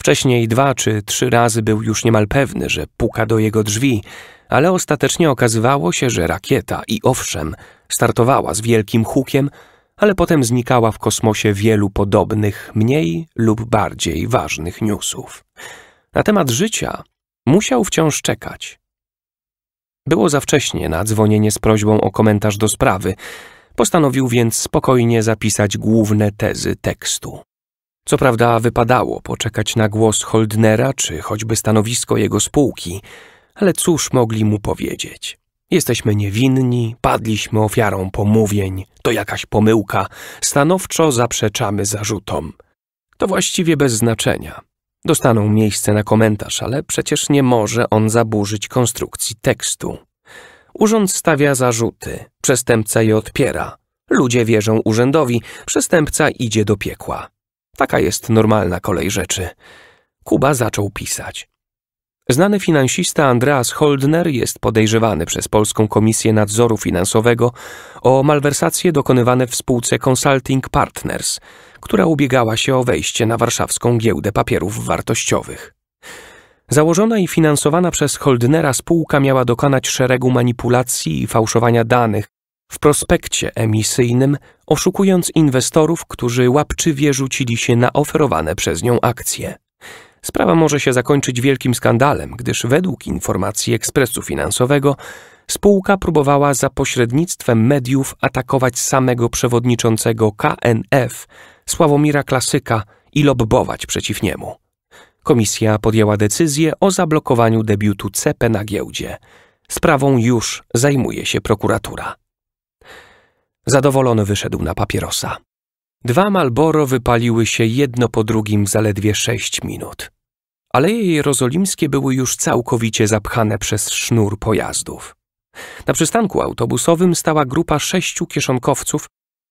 Wcześniej dwa czy trzy razy był już niemal pewny, że puka do jego drzwi, ale ostatecznie okazywało się, że rakieta i owszem, startowała z wielkim hukiem, ale potem znikała w kosmosie wielu podobnych, mniej lub bardziej ważnych newsów. Na temat życia musiał wciąż czekać. Było za wcześnie na dzwonienie z prośbą o komentarz do sprawy, Postanowił więc spokojnie zapisać główne tezy tekstu. Co prawda wypadało poczekać na głos Holdnera czy choćby stanowisko jego spółki, ale cóż mogli mu powiedzieć? Jesteśmy niewinni, padliśmy ofiarą pomówień, to jakaś pomyłka, stanowczo zaprzeczamy zarzutom. To właściwie bez znaczenia. Dostaną miejsce na komentarz, ale przecież nie może on zaburzyć konstrukcji tekstu. Urząd stawia zarzuty, przestępca je odpiera. Ludzie wierzą urzędowi, przestępca idzie do piekła. Taka jest normalna kolej rzeczy. Kuba zaczął pisać. Znany finansista Andreas Holdner jest podejrzewany przez Polską Komisję Nadzoru Finansowego o malwersacje dokonywane w spółce Consulting Partners, która ubiegała się o wejście na warszawską giełdę papierów wartościowych. Założona i finansowana przez Holdnera spółka miała dokonać szeregu manipulacji i fałszowania danych w prospekcie emisyjnym, oszukując inwestorów, którzy łapczywie rzucili się na oferowane przez nią akcje. Sprawa może się zakończyć wielkim skandalem, gdyż według informacji ekspresu finansowego spółka próbowała za pośrednictwem mediów atakować samego przewodniczącego KNF, Sławomira Klasyka, i lobbować przeciw niemu. Komisja podjęła decyzję o zablokowaniu debiutu C.P. na giełdzie. Sprawą już zajmuje się prokuratura. Zadowolony wyszedł na papierosa. Dwa Malboro wypaliły się jedno po drugim zaledwie sześć minut. Aleje jerozolimskie były już całkowicie zapchane przez sznur pojazdów. Na przystanku autobusowym stała grupa sześciu kieszonkowców,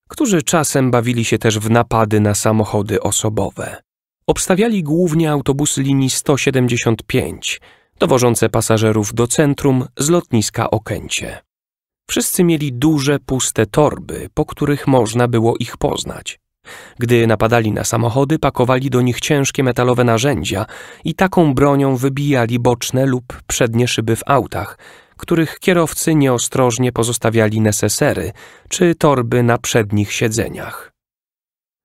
którzy czasem bawili się też w napady na samochody osobowe obstawiali głównie autobusy linii 175, dowożące pasażerów do centrum z lotniska Okęcie. Wszyscy mieli duże, puste torby, po których można było ich poznać. Gdy napadali na samochody, pakowali do nich ciężkie metalowe narzędzia i taką bronią wybijali boczne lub przednie szyby w autach, których kierowcy nieostrożnie pozostawiali nesesery czy torby na przednich siedzeniach.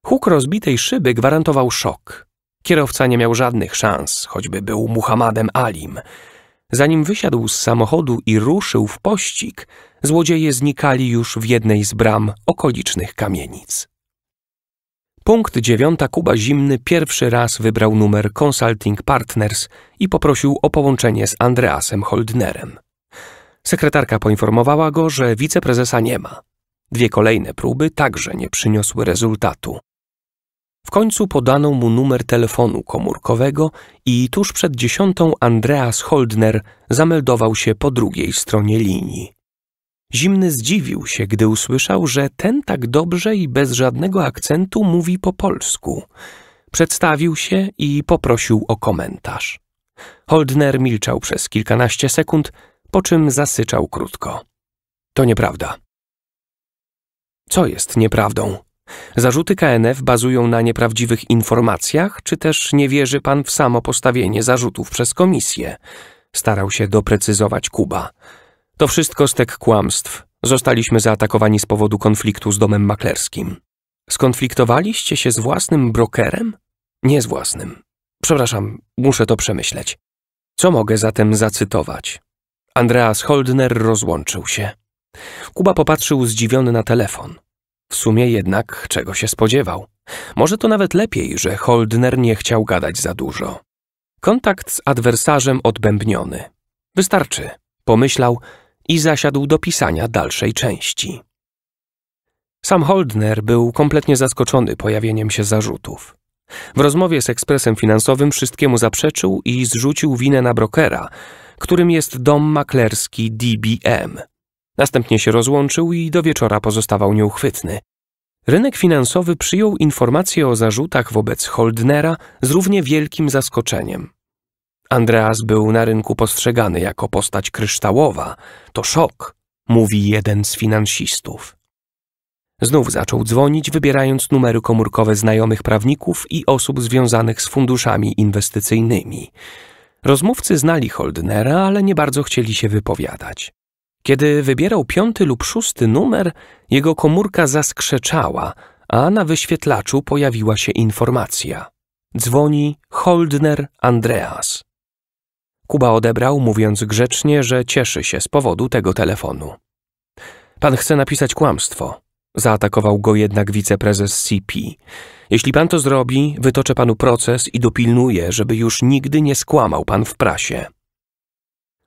Huk rozbitej szyby gwarantował szok. Kierowca nie miał żadnych szans, choćby był Muhammadem Alim. Zanim wysiadł z samochodu i ruszył w pościg, złodzieje znikali już w jednej z bram okolicznych kamienic. Punkt dziewiąta Kuba Zimny pierwszy raz wybrał numer Consulting Partners i poprosił o połączenie z Andreasem Holdnerem. Sekretarka poinformowała go, że wiceprezesa nie ma. Dwie kolejne próby także nie przyniosły rezultatu. W końcu podano mu numer telefonu komórkowego i tuż przed dziesiątą Andreas Holdner zameldował się po drugiej stronie linii. Zimny zdziwił się, gdy usłyszał, że ten tak dobrze i bez żadnego akcentu mówi po polsku. Przedstawił się i poprosił o komentarz. Holdner milczał przez kilkanaście sekund, po czym zasyczał krótko. To nieprawda. Co jest nieprawdą? Zarzuty KNF bazują na nieprawdziwych informacjach, czy też nie wierzy pan w samo postawienie zarzutów przez komisję? Starał się doprecyzować Kuba. To wszystko stek kłamstw. Zostaliśmy zaatakowani z powodu konfliktu z domem maklerskim. Skonfliktowaliście się z własnym brokerem? Nie z własnym. Przepraszam, muszę to przemyśleć. Co mogę zatem zacytować? Andreas Holdner rozłączył się. Kuba popatrzył zdziwiony na telefon. W sumie jednak czego się spodziewał. Może to nawet lepiej, że Holdner nie chciał gadać za dużo. Kontakt z adwersarzem odbębniony. Wystarczy, pomyślał i zasiadł do pisania dalszej części. Sam Holdner był kompletnie zaskoczony pojawieniem się zarzutów. W rozmowie z ekspresem finansowym wszystkiemu zaprzeczył i zrzucił winę na brokera, którym jest dom maklerski DBM. Następnie się rozłączył i do wieczora pozostawał nieuchwytny. Rynek finansowy przyjął informacje o zarzutach wobec Holdnera z równie wielkim zaskoczeniem. Andreas był na rynku postrzegany jako postać kryształowa. To szok, mówi jeden z finansistów. Znów zaczął dzwonić, wybierając numery komórkowe znajomych prawników i osób związanych z funduszami inwestycyjnymi. Rozmówcy znali Holdnera, ale nie bardzo chcieli się wypowiadać. Kiedy wybierał piąty lub szósty numer, jego komórka zaskrzeczała, a na wyświetlaczu pojawiła się informacja. Dzwoni Holdner Andreas. Kuba odebrał, mówiąc grzecznie, że cieszy się z powodu tego telefonu. Pan chce napisać kłamstwo. Zaatakował go jednak wiceprezes CP. Jeśli pan to zrobi, wytoczę panu proces i dopilnuję, żeby już nigdy nie skłamał pan w prasie.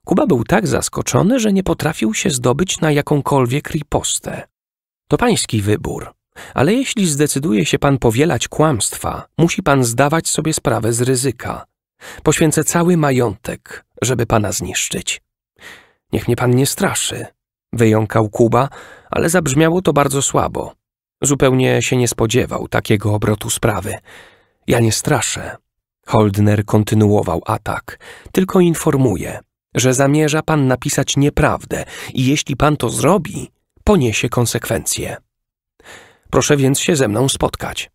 Kuba był tak zaskoczony, że nie potrafił się zdobyć na jakąkolwiek ripostę. To pański wybór, ale jeśli zdecyduje się pan powielać kłamstwa, musi pan zdawać sobie sprawę z ryzyka. Poświęcę cały majątek, żeby pana zniszczyć. Niech mnie pan nie straszy, wyjąkał Kuba, ale zabrzmiało to bardzo słabo. Zupełnie się nie spodziewał takiego obrotu sprawy. Ja nie straszę. Holdner kontynuował atak, tylko informuje że zamierza pan napisać nieprawdę i jeśli pan to zrobi, poniesie konsekwencje. Proszę więc się ze mną spotkać.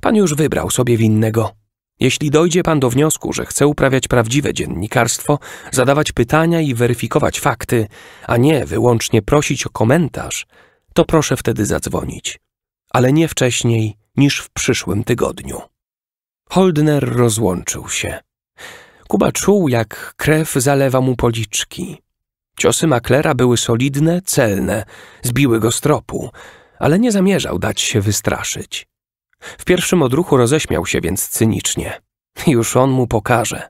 Pan już wybrał sobie winnego. Jeśli dojdzie pan do wniosku, że chce uprawiać prawdziwe dziennikarstwo, zadawać pytania i weryfikować fakty, a nie wyłącznie prosić o komentarz, to proszę wtedy zadzwonić. Ale nie wcześniej niż w przyszłym tygodniu. Holdner rozłączył się. Kuba czuł, jak krew zalewa mu policzki. Ciosy maklera były solidne, celne, zbiły go z tropu, ale nie zamierzał dać się wystraszyć. W pierwszym odruchu roześmiał się więc cynicznie. Już on mu pokaże.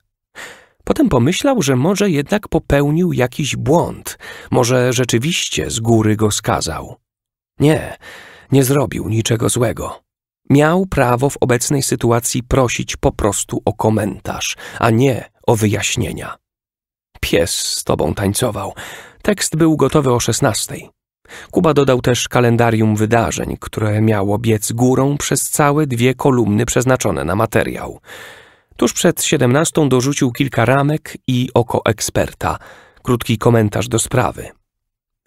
Potem pomyślał, że może jednak popełnił jakiś błąd, może rzeczywiście z góry go skazał. Nie, nie zrobił niczego złego. Miał prawo w obecnej sytuacji prosić po prostu o komentarz, a nie o wyjaśnienia. Pies z tobą tańcował. Tekst był gotowy o szesnastej. Kuba dodał też kalendarium wydarzeń, które miało biec górą przez całe dwie kolumny przeznaczone na materiał. Tuż przed siedemnastą dorzucił kilka ramek i oko eksperta, krótki komentarz do sprawy.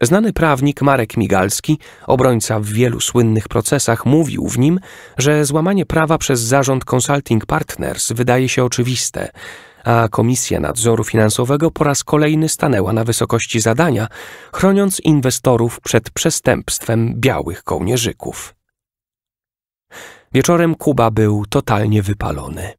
Znany prawnik Marek Migalski, obrońca w wielu słynnych procesach, mówił w nim, że złamanie prawa przez zarząd Consulting Partners wydaje się oczywiste – a Komisja Nadzoru Finansowego po raz kolejny stanęła na wysokości zadania, chroniąc inwestorów przed przestępstwem białych kołnierzyków. Wieczorem Kuba był totalnie wypalony.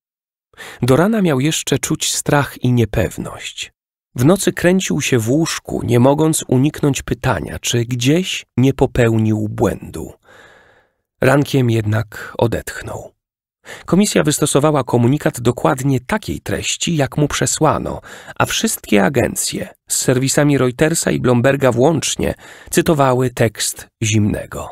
Do rana miał jeszcze czuć strach i niepewność. W nocy kręcił się w łóżku, nie mogąc uniknąć pytania, czy gdzieś nie popełnił błędu. Rankiem jednak odetchnął. Komisja wystosowała komunikat dokładnie takiej treści, jak mu przesłano, a wszystkie agencje, z serwisami Reutersa i Blomberga włącznie, cytowały tekst zimnego.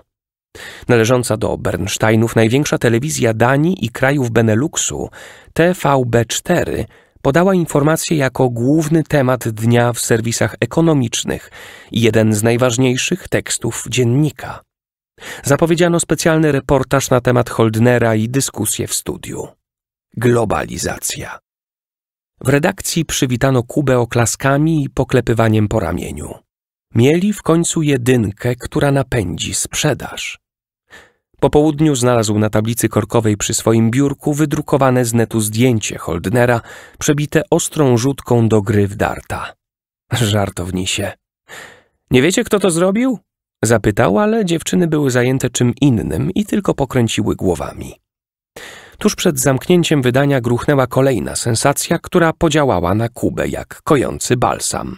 Należąca do Bernsteinów największa telewizja Danii i krajów Beneluxu, TVB4, podała informację jako główny temat dnia w serwisach ekonomicznych i jeden z najważniejszych tekstów dziennika. Zapowiedziano specjalny reportaż na temat Holdnera i dyskusję w studiu. Globalizacja. W redakcji przywitano Kubę oklaskami i poklepywaniem po ramieniu. Mieli w końcu jedynkę, która napędzi sprzedaż. Po południu znalazł na tablicy korkowej przy swoim biurku wydrukowane z netu zdjęcie Holdnera, przebite ostrą rzutką do gry w darta. Żartowni się. Nie wiecie, kto to zrobił? Zapytał, ale dziewczyny były zajęte czym innym i tylko pokręciły głowami. Tuż przed zamknięciem wydania gruchnęła kolejna sensacja, która podziałała na Kubę jak kojący balsam.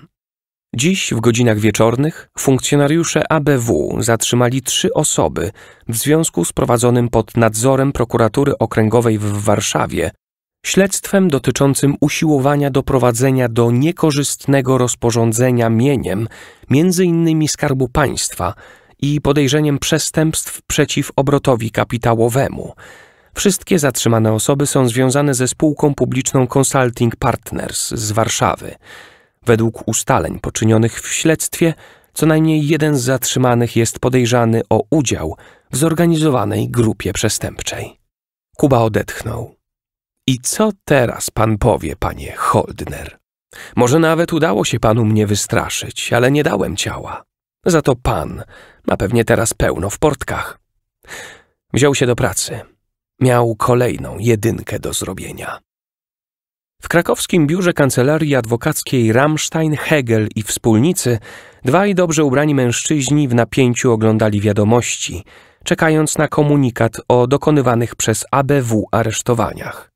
Dziś w godzinach wieczornych funkcjonariusze ABW zatrzymali trzy osoby w związku z prowadzonym pod nadzorem prokuratury okręgowej w Warszawie śledztwem dotyczącym usiłowania doprowadzenia do niekorzystnego rozporządzenia mieniem, między innymi Skarbu Państwa, i podejrzeniem przestępstw przeciw obrotowi kapitałowemu. Wszystkie zatrzymane osoby są związane ze spółką publiczną Consulting Partners z Warszawy. Według ustaleń poczynionych w śledztwie, co najmniej jeden z zatrzymanych jest podejrzany o udział w zorganizowanej grupie przestępczej. Kuba odetchnął. I co teraz pan powie, panie Holdner? Może nawet udało się panu mnie wystraszyć, ale nie dałem ciała. Za to pan ma pewnie teraz pełno w portkach. Wziął się do pracy. Miał kolejną jedynkę do zrobienia. W krakowskim biurze kancelarii adwokackiej Ramstein, Hegel i wspólnicy dwaj dobrze ubrani mężczyźni w napięciu oglądali wiadomości, czekając na komunikat o dokonywanych przez ABW aresztowaniach.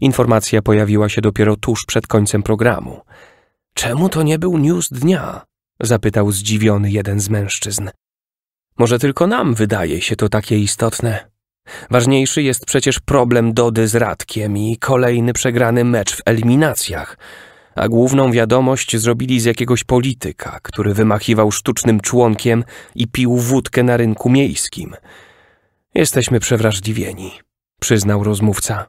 Informacja pojawiła się dopiero tuż przed końcem programu. Czemu to nie był news dnia? zapytał zdziwiony jeden z mężczyzn. Może tylko nam wydaje się to takie istotne. Ważniejszy jest przecież problem Dody z Radkiem i kolejny przegrany mecz w eliminacjach, a główną wiadomość zrobili z jakiegoś polityka, który wymachiwał sztucznym członkiem i pił wódkę na rynku miejskim. Jesteśmy przewrażliwieni, przyznał rozmówca.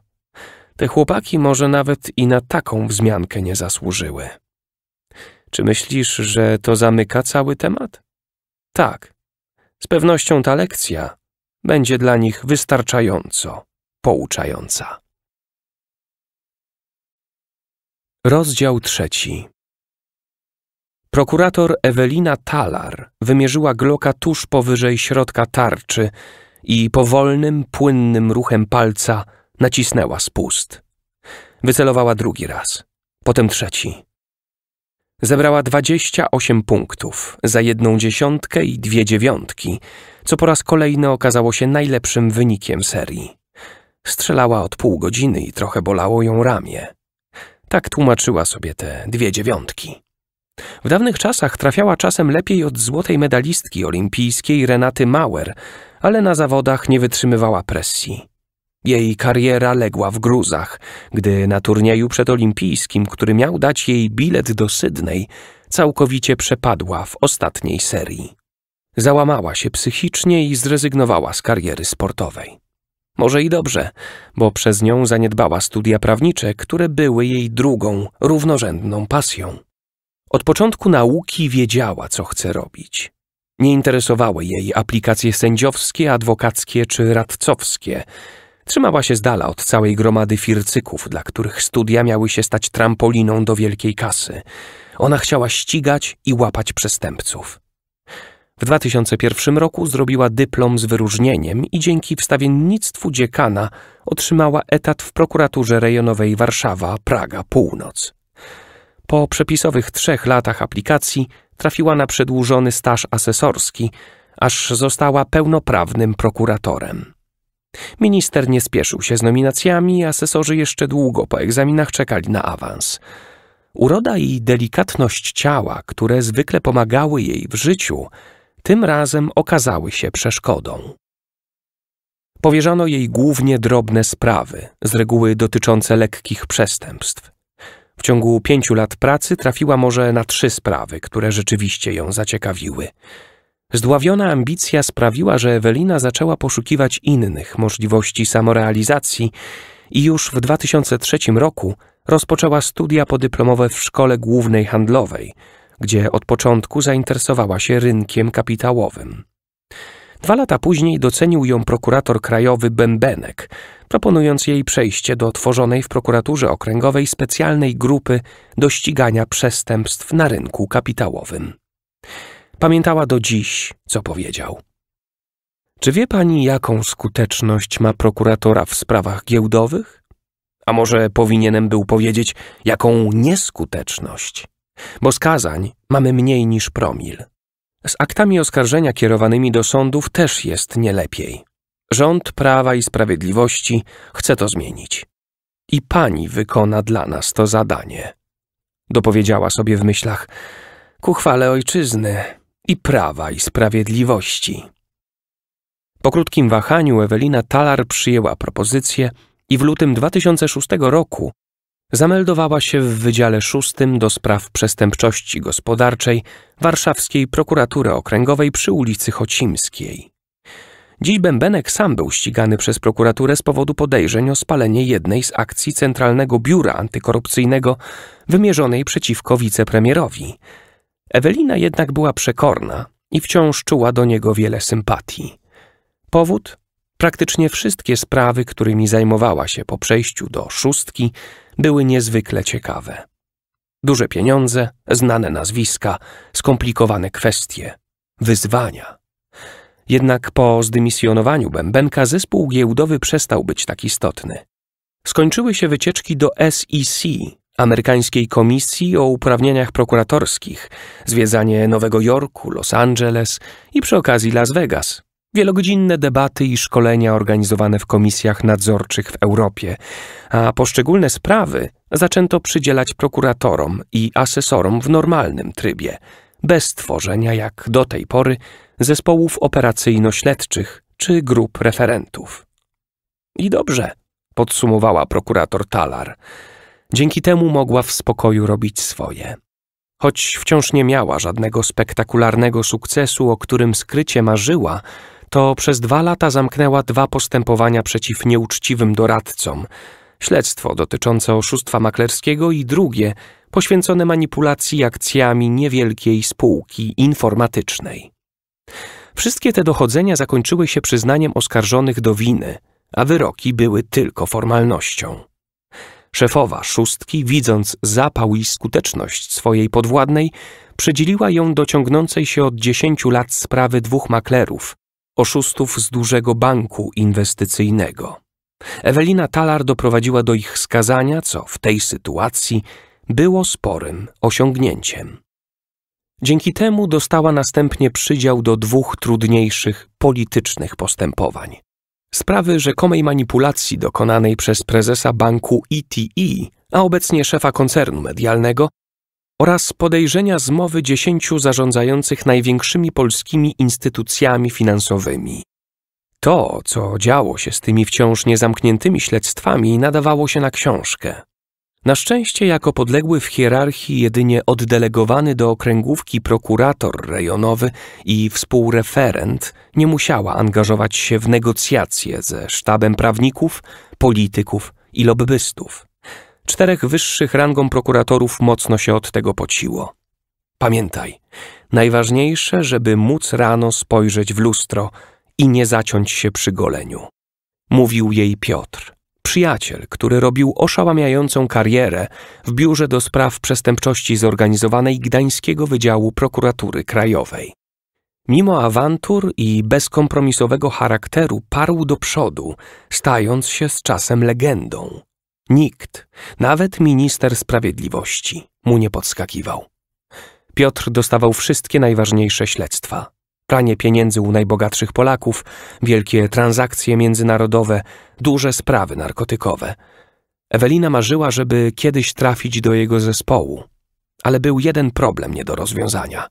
Te chłopaki może nawet i na taką wzmiankę nie zasłużyły. Czy myślisz, że to zamyka cały temat? Tak. Z pewnością ta lekcja będzie dla nich wystarczająco pouczająca. Rozdział trzeci. Prokurator Ewelina Talar wymierzyła gloka tuż powyżej środka tarczy i powolnym, płynnym ruchem palca – Nacisnęła spust. Wycelowała drugi raz, potem trzeci. Zebrała 28 punktów za jedną dziesiątkę i dwie dziewiątki, co po raz kolejny okazało się najlepszym wynikiem serii. Strzelała od pół godziny i trochę bolało ją ramię. Tak tłumaczyła sobie te dwie dziewiątki. W dawnych czasach trafiała czasem lepiej od złotej medalistki olimpijskiej Renaty Mauer, ale na zawodach nie wytrzymywała presji. Jej kariera legła w gruzach, gdy na turnieju przedolimpijskim, który miał dać jej bilet do Sydney, całkowicie przepadła w ostatniej serii. Załamała się psychicznie i zrezygnowała z kariery sportowej. Może i dobrze, bo przez nią zaniedbała studia prawnicze, które były jej drugą, równorzędną pasją. Od początku nauki wiedziała, co chce robić. Nie interesowały jej aplikacje sędziowskie, adwokackie czy radcowskie – Trzymała się z dala od całej gromady fircyków, dla których studia miały się stać trampoliną do wielkiej kasy. Ona chciała ścigać i łapać przestępców. W 2001 roku zrobiła dyplom z wyróżnieniem i dzięki wstawiennictwu dziekana otrzymała etat w prokuraturze rejonowej Warszawa, Praga, Północ. Po przepisowych trzech latach aplikacji trafiła na przedłużony staż asesorski, aż została pełnoprawnym prokuratorem. Minister nie spieszył się z nominacjami, asesorzy jeszcze długo po egzaminach czekali na awans. Uroda i delikatność ciała, które zwykle pomagały jej w życiu, tym razem okazały się przeszkodą. Powierzano jej głównie drobne sprawy, z reguły dotyczące lekkich przestępstw. W ciągu pięciu lat pracy trafiła może na trzy sprawy, które rzeczywiście ją zaciekawiły. Zdławiona ambicja sprawiła, że Ewelina zaczęła poszukiwać innych możliwości samorealizacji i już w 2003 roku rozpoczęła studia podyplomowe w Szkole Głównej Handlowej, gdzie od początku zainteresowała się rynkiem kapitałowym. Dwa lata później docenił ją prokurator krajowy Bębenek, proponując jej przejście do tworzonej w prokuraturze okręgowej specjalnej grupy do ścigania przestępstw na rynku kapitałowym. Pamiętała do dziś, co powiedział. Czy wie pani, jaką skuteczność ma prokuratora w sprawach giełdowych? A może powinienem był powiedzieć, jaką nieskuteczność? Bo skazań mamy mniej niż promil. Z aktami oskarżenia kierowanymi do sądów też jest nie lepiej. Rząd Prawa i Sprawiedliwości chce to zmienić. I pani wykona dla nas to zadanie. Dopowiedziała sobie w myślach. Ku chwale ojczyzny, i Prawa i Sprawiedliwości. Po krótkim wahaniu Ewelina Talar przyjęła propozycję i w lutym 2006 roku zameldowała się w Wydziale Szóstym do Spraw Przestępczości Gospodarczej Warszawskiej Prokuratury Okręgowej przy ulicy Chocimskiej. Dziś Bębenek sam był ścigany przez prokuraturę z powodu podejrzeń o spalenie jednej z akcji Centralnego Biura Antykorupcyjnego wymierzonej przeciwko wicepremierowi – Ewelina jednak była przekorna i wciąż czuła do niego wiele sympatii. Powód? Praktycznie wszystkie sprawy, którymi zajmowała się po przejściu do szóstki, były niezwykle ciekawe. Duże pieniądze, znane nazwiska, skomplikowane kwestie, wyzwania. Jednak po zdymisjonowaniu Bębenka zespół giełdowy przestał być tak istotny. Skończyły się wycieczki do SEC, Amerykańskiej Komisji o Uprawnieniach Prokuratorskich, zwiedzanie Nowego Jorku, Los Angeles i przy okazji Las Vegas. Wielogodzinne debaty i szkolenia organizowane w komisjach nadzorczych w Europie, a poszczególne sprawy zaczęto przydzielać prokuratorom i asesorom w normalnym trybie, bez tworzenia, jak do tej pory, zespołów operacyjno-śledczych czy grup referentów. I dobrze, podsumowała prokurator Talar. Dzięki temu mogła w spokoju robić swoje. Choć wciąż nie miała żadnego spektakularnego sukcesu, o którym skrycie marzyła, to przez dwa lata zamknęła dwa postępowania przeciw nieuczciwym doradcom. Śledztwo dotyczące oszustwa maklerskiego i drugie poświęcone manipulacji akcjami niewielkiej spółki informatycznej. Wszystkie te dochodzenia zakończyły się przyznaniem oskarżonych do winy, a wyroki były tylko formalnością. Szefowa szóstki, widząc zapał i skuteczność swojej podwładnej, przydzieliła ją do ciągnącej się od dziesięciu lat sprawy dwóch maklerów, oszustów z dużego banku inwestycyjnego. Ewelina Talar doprowadziła do ich skazania, co w tej sytuacji było sporym osiągnięciem. Dzięki temu dostała następnie przydział do dwóch trudniejszych politycznych postępowań. Sprawy rzekomej manipulacji dokonanej przez prezesa banku ETE, e, a obecnie szefa koncernu medialnego, oraz podejrzenia zmowy dziesięciu zarządzających największymi polskimi instytucjami finansowymi. To, co działo się z tymi wciąż niezamkniętymi śledztwami, nadawało się na książkę. Na szczęście, jako podległy w hierarchii jedynie oddelegowany do okręgówki prokurator rejonowy i współreferent, nie musiała angażować się w negocjacje ze sztabem prawników, polityków i lobbystów. Czterech wyższych rangą prokuratorów mocno się od tego pociło. Pamiętaj, najważniejsze, żeby móc rano spojrzeć w lustro i nie zaciąć się przy goleniu. Mówił jej Piotr. Przyjaciel, który robił oszałamiającą karierę w Biurze do Spraw Przestępczości Zorganizowanej Gdańskiego Wydziału Prokuratury Krajowej. Mimo awantur i bezkompromisowego charakteru parł do przodu, stając się z czasem legendą. Nikt, nawet minister sprawiedliwości, mu nie podskakiwał. Piotr dostawał wszystkie najważniejsze śledztwa pranie pieniędzy u najbogatszych Polaków, wielkie transakcje międzynarodowe, duże sprawy narkotykowe. Ewelina marzyła, żeby kiedyś trafić do jego zespołu, ale był jeden problem nie do rozwiązania.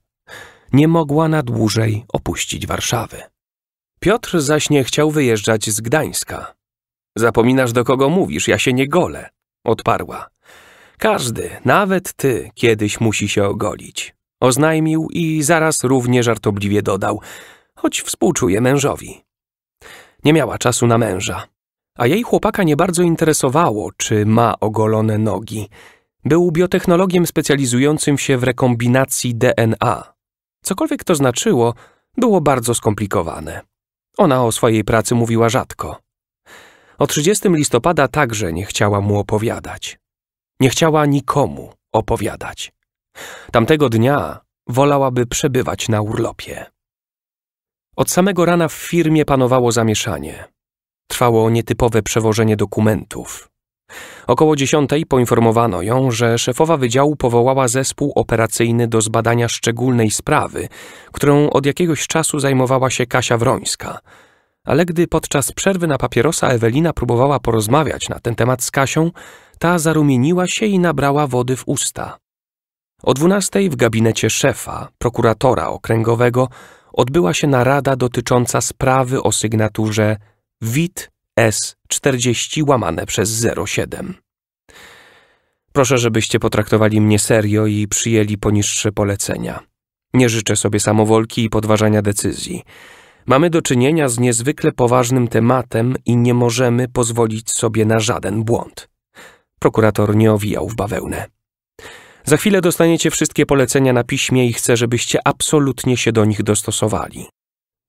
Nie mogła na dłużej opuścić Warszawy. Piotr zaś nie chciał wyjeżdżać z Gdańska. Zapominasz, do kogo mówisz, ja się nie golę, odparła. Każdy, nawet ty, kiedyś musi się ogolić. Oznajmił i zaraz równie żartobliwie dodał, choć współczuje mężowi. Nie miała czasu na męża, a jej chłopaka nie bardzo interesowało, czy ma ogolone nogi. Był biotechnologiem specjalizującym się w rekombinacji DNA. Cokolwiek to znaczyło, było bardzo skomplikowane. Ona o swojej pracy mówiła rzadko. O 30 listopada także nie chciała mu opowiadać. Nie chciała nikomu opowiadać. Tamtego dnia wolałaby przebywać na urlopie. Od samego rana w firmie panowało zamieszanie. Trwało nietypowe przewożenie dokumentów. Około dziesiątej poinformowano ją, że szefowa wydziału powołała zespół operacyjny do zbadania szczególnej sprawy, którą od jakiegoś czasu zajmowała się Kasia Wrońska. Ale gdy podczas przerwy na papierosa Ewelina próbowała porozmawiać na ten temat z Kasią, ta zarumieniła się i nabrała wody w usta. O 12 w gabinecie szefa, prokuratora okręgowego, odbyła się narada dotycząca sprawy o sygnaturze WIT S40 łamane przez 07. Proszę, żebyście potraktowali mnie serio i przyjęli poniższe polecenia. Nie życzę sobie samowolki i podważania decyzji. Mamy do czynienia z niezwykle poważnym tematem i nie możemy pozwolić sobie na żaden błąd. Prokurator nie owijał w bawełnę. Za chwilę dostaniecie wszystkie polecenia na piśmie i chcę, żebyście absolutnie się do nich dostosowali.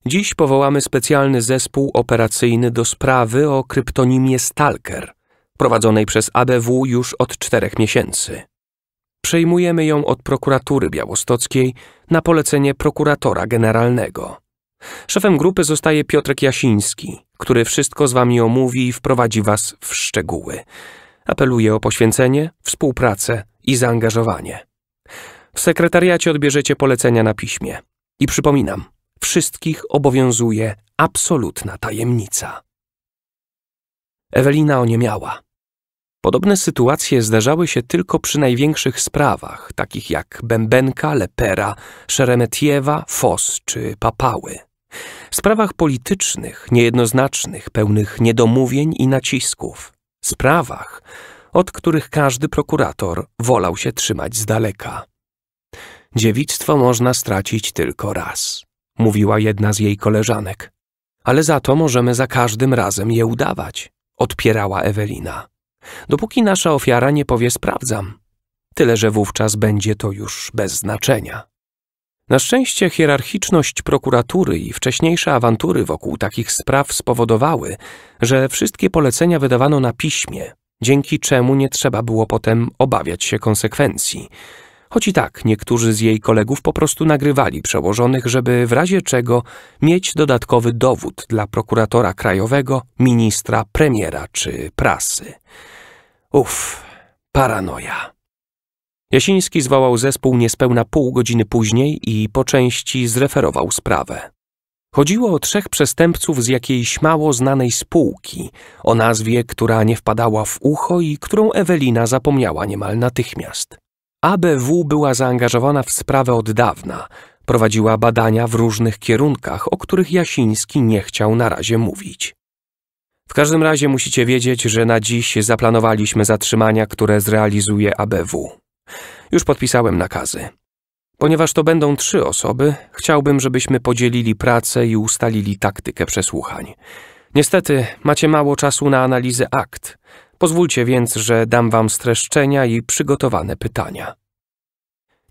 Dziś powołamy specjalny zespół operacyjny do sprawy o kryptonimie Stalker, prowadzonej przez ABW już od czterech miesięcy. Przejmujemy ją od prokuratury białostockiej na polecenie prokuratora generalnego. Szefem grupy zostaje Piotrek Jasiński, który wszystko z wami omówi i wprowadzi was w szczegóły. Apeluję o poświęcenie, współpracę i zaangażowanie. W sekretariacie odbierzecie polecenia na piśmie. I przypominam, wszystkich obowiązuje absolutna tajemnica. Ewelina oniemiała. Podobne sytuacje zdarzały się tylko przy największych sprawach, takich jak Bębenka, Lepera, Szeremetiewa, Fos czy Papały. Sprawach politycznych, niejednoznacznych, pełnych niedomówień i nacisków. Sprawach, od których każdy prokurator wolał się trzymać z daleka. Dziewictwo można stracić tylko raz, mówiła jedna z jej koleżanek, ale za to możemy za każdym razem je udawać, odpierała Ewelina. Dopóki nasza ofiara nie powie sprawdzam, tyle że wówczas będzie to już bez znaczenia. Na szczęście hierarchiczność prokuratury i wcześniejsze awantury wokół takich spraw spowodowały, że wszystkie polecenia wydawano na piśmie, dzięki czemu nie trzeba było potem obawiać się konsekwencji. Choć i tak niektórzy z jej kolegów po prostu nagrywali przełożonych, żeby w razie czego mieć dodatkowy dowód dla prokuratora krajowego, ministra, premiera czy prasy. Uff, paranoja. Jasiński zwołał zespół niespełna pół godziny później i po części zreferował sprawę. Chodziło o trzech przestępców z jakiejś mało znanej spółki, o nazwie, która nie wpadała w ucho i którą Ewelina zapomniała niemal natychmiast. ABW była zaangażowana w sprawę od dawna, prowadziła badania w różnych kierunkach, o których Jasiński nie chciał na razie mówić. W każdym razie musicie wiedzieć, że na dziś zaplanowaliśmy zatrzymania, które zrealizuje ABW. Już podpisałem nakazy. Ponieważ to będą trzy osoby, chciałbym, żebyśmy podzielili pracę i ustalili taktykę przesłuchań. Niestety, macie mało czasu na analizę akt. Pozwólcie więc, że dam wam streszczenia i przygotowane pytania.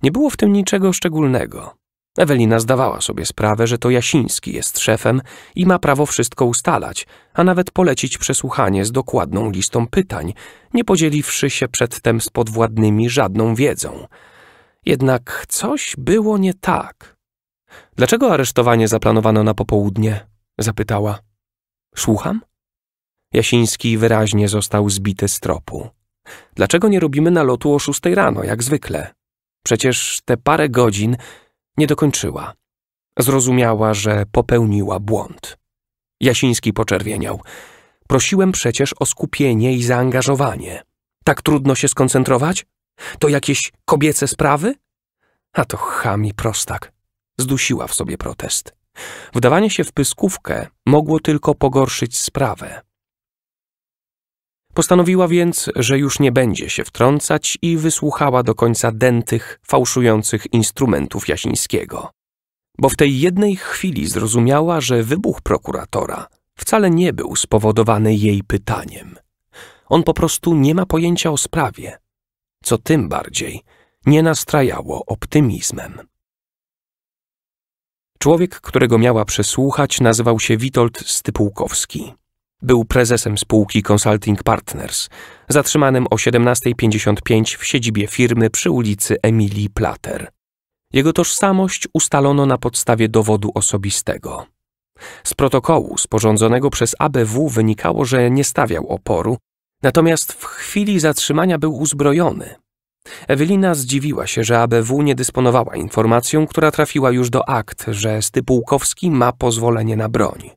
Nie było w tym niczego szczególnego. Ewelina zdawała sobie sprawę, że to Jasiński jest szefem i ma prawo wszystko ustalać, a nawet polecić przesłuchanie z dokładną listą pytań, nie podzieliwszy się przedtem z podwładnymi żadną wiedzą – jednak coś było nie tak. Dlaczego aresztowanie zaplanowano na popołudnie? zapytała. Słucham? Jasiński wyraźnie został zbity z tropu. Dlaczego nie robimy nalotu o szóstej rano, jak zwykle? Przecież te parę godzin nie dokończyła. Zrozumiała, że popełniła błąd. Jasiński poczerwieniał. Prosiłem przecież o skupienie i zaangażowanie. Tak trudno się skoncentrować? To jakieś kobiece sprawy? A to chami prostak. Zdusiła w sobie protest. Wdawanie się w pyskówkę mogło tylko pogorszyć sprawę. Postanowiła więc, że już nie będzie się wtrącać i wysłuchała do końca dętych, fałszujących instrumentów Jasińskiego. Bo w tej jednej chwili zrozumiała, że wybuch prokuratora wcale nie był spowodowany jej pytaniem. On po prostu nie ma pojęcia o sprawie, co tym bardziej nie nastrajało optymizmem. Człowiek, którego miała przesłuchać, nazywał się Witold Stypułkowski. Był prezesem spółki Consulting Partners, zatrzymanym o 17.55 w siedzibie firmy przy ulicy Emilii Plater. Jego tożsamość ustalono na podstawie dowodu osobistego. Z protokołu sporządzonego przez ABW wynikało, że nie stawiał oporu Natomiast w chwili zatrzymania był uzbrojony. Ewelina zdziwiła się, że ABW nie dysponowała informacją, która trafiła już do akt, że Stypułkowski ma pozwolenie na broń.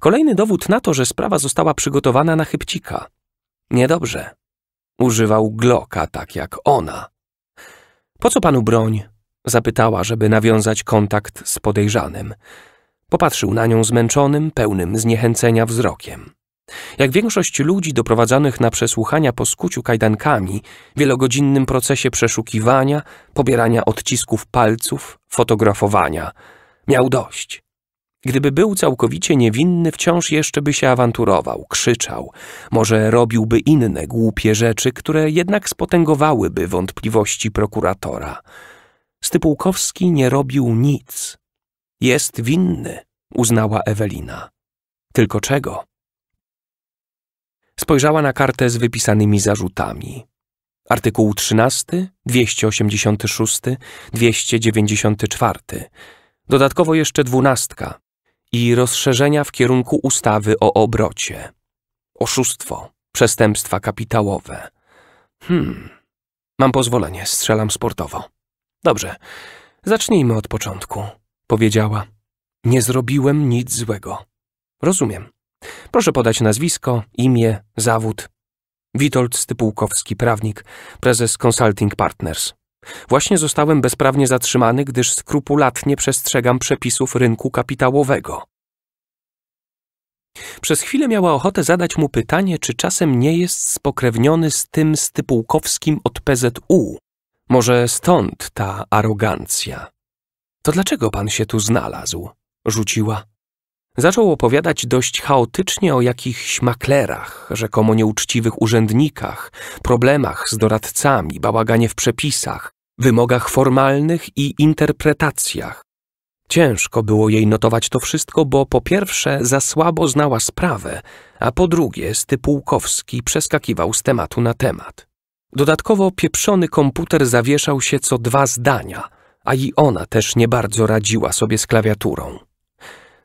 Kolejny dowód na to, że sprawa została przygotowana na chybcika. Niedobrze. Używał Glocka tak jak ona. Po co panu broń? Zapytała, żeby nawiązać kontakt z podejrzanym. Popatrzył na nią zmęczonym, pełnym zniechęcenia wzrokiem. Jak większość ludzi doprowadzanych na przesłuchania po skuciu kajdankami, wielogodzinnym procesie przeszukiwania, pobierania odcisków palców, fotografowania, miał dość. Gdyby był całkowicie niewinny, wciąż jeszcze by się awanturował, krzyczał, może robiłby inne głupie rzeczy, które jednak spotęgowałyby wątpliwości prokuratora. Stypułkowski nie robił nic. Jest winny, uznała Ewelina. Tylko czego? Spojrzała na kartę z wypisanymi zarzutami. Artykuł 13, 286, 294. Dodatkowo jeszcze dwunastka i rozszerzenia w kierunku ustawy o obrocie. Oszustwo, przestępstwa kapitałowe. Hmm. Mam pozwolenie, strzelam sportowo. Dobrze, zacznijmy od początku, powiedziała. Nie zrobiłem nic złego. Rozumiem. Proszę podać nazwisko, imię, zawód. Witold Stypułkowski, prawnik, prezes Consulting Partners. Właśnie zostałem bezprawnie zatrzymany, gdyż skrupulatnie przestrzegam przepisów rynku kapitałowego. Przez chwilę miała ochotę zadać mu pytanie, czy czasem nie jest spokrewniony z tym Stypułkowskim od PZU. Może stąd ta arogancja. To dlaczego pan się tu znalazł? rzuciła. Zaczął opowiadać dość chaotycznie o jakichś maklerach, rzekomo nieuczciwych urzędnikach, problemach z doradcami, bałaganie w przepisach, wymogach formalnych i interpretacjach. Ciężko było jej notować to wszystko, bo po pierwsze za słabo znała sprawę, a po drugie Stypułkowski przeskakiwał z tematu na temat. Dodatkowo pieprzony komputer zawieszał się co dwa zdania, a i ona też nie bardzo radziła sobie z klawiaturą.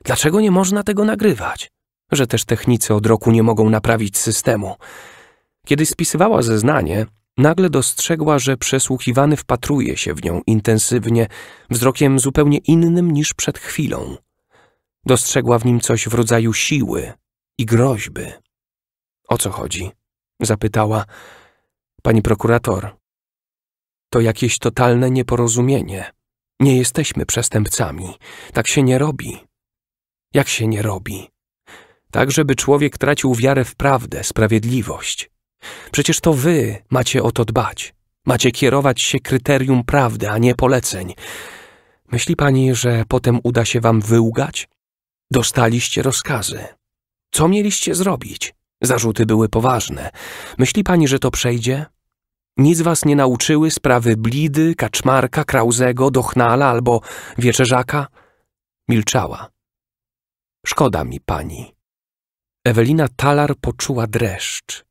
Dlaczego nie można tego nagrywać? Że też technicy od roku nie mogą naprawić systemu. Kiedy spisywała zeznanie, nagle dostrzegła, że przesłuchiwany wpatruje się w nią intensywnie, wzrokiem zupełnie innym niż przed chwilą. Dostrzegła w nim coś w rodzaju siły i groźby. O co chodzi? zapytała. Pani prokurator, to jakieś totalne nieporozumienie. Nie jesteśmy przestępcami. Tak się nie robi jak się nie robi. Tak, żeby człowiek tracił wiarę w prawdę, sprawiedliwość. Przecież to wy macie o to dbać. Macie kierować się kryterium prawdy, a nie poleceń. Myśli pani, że potem uda się wam wyłgać? Dostaliście rozkazy. Co mieliście zrobić? Zarzuty były poważne. Myśli pani, że to przejdzie? Nic was nie nauczyły sprawy Blidy, Kaczmarka, Krauzego, Dochnala albo Wieczerzaka? Milczała. Szkoda mi pani. Ewelina Talar poczuła dreszcz.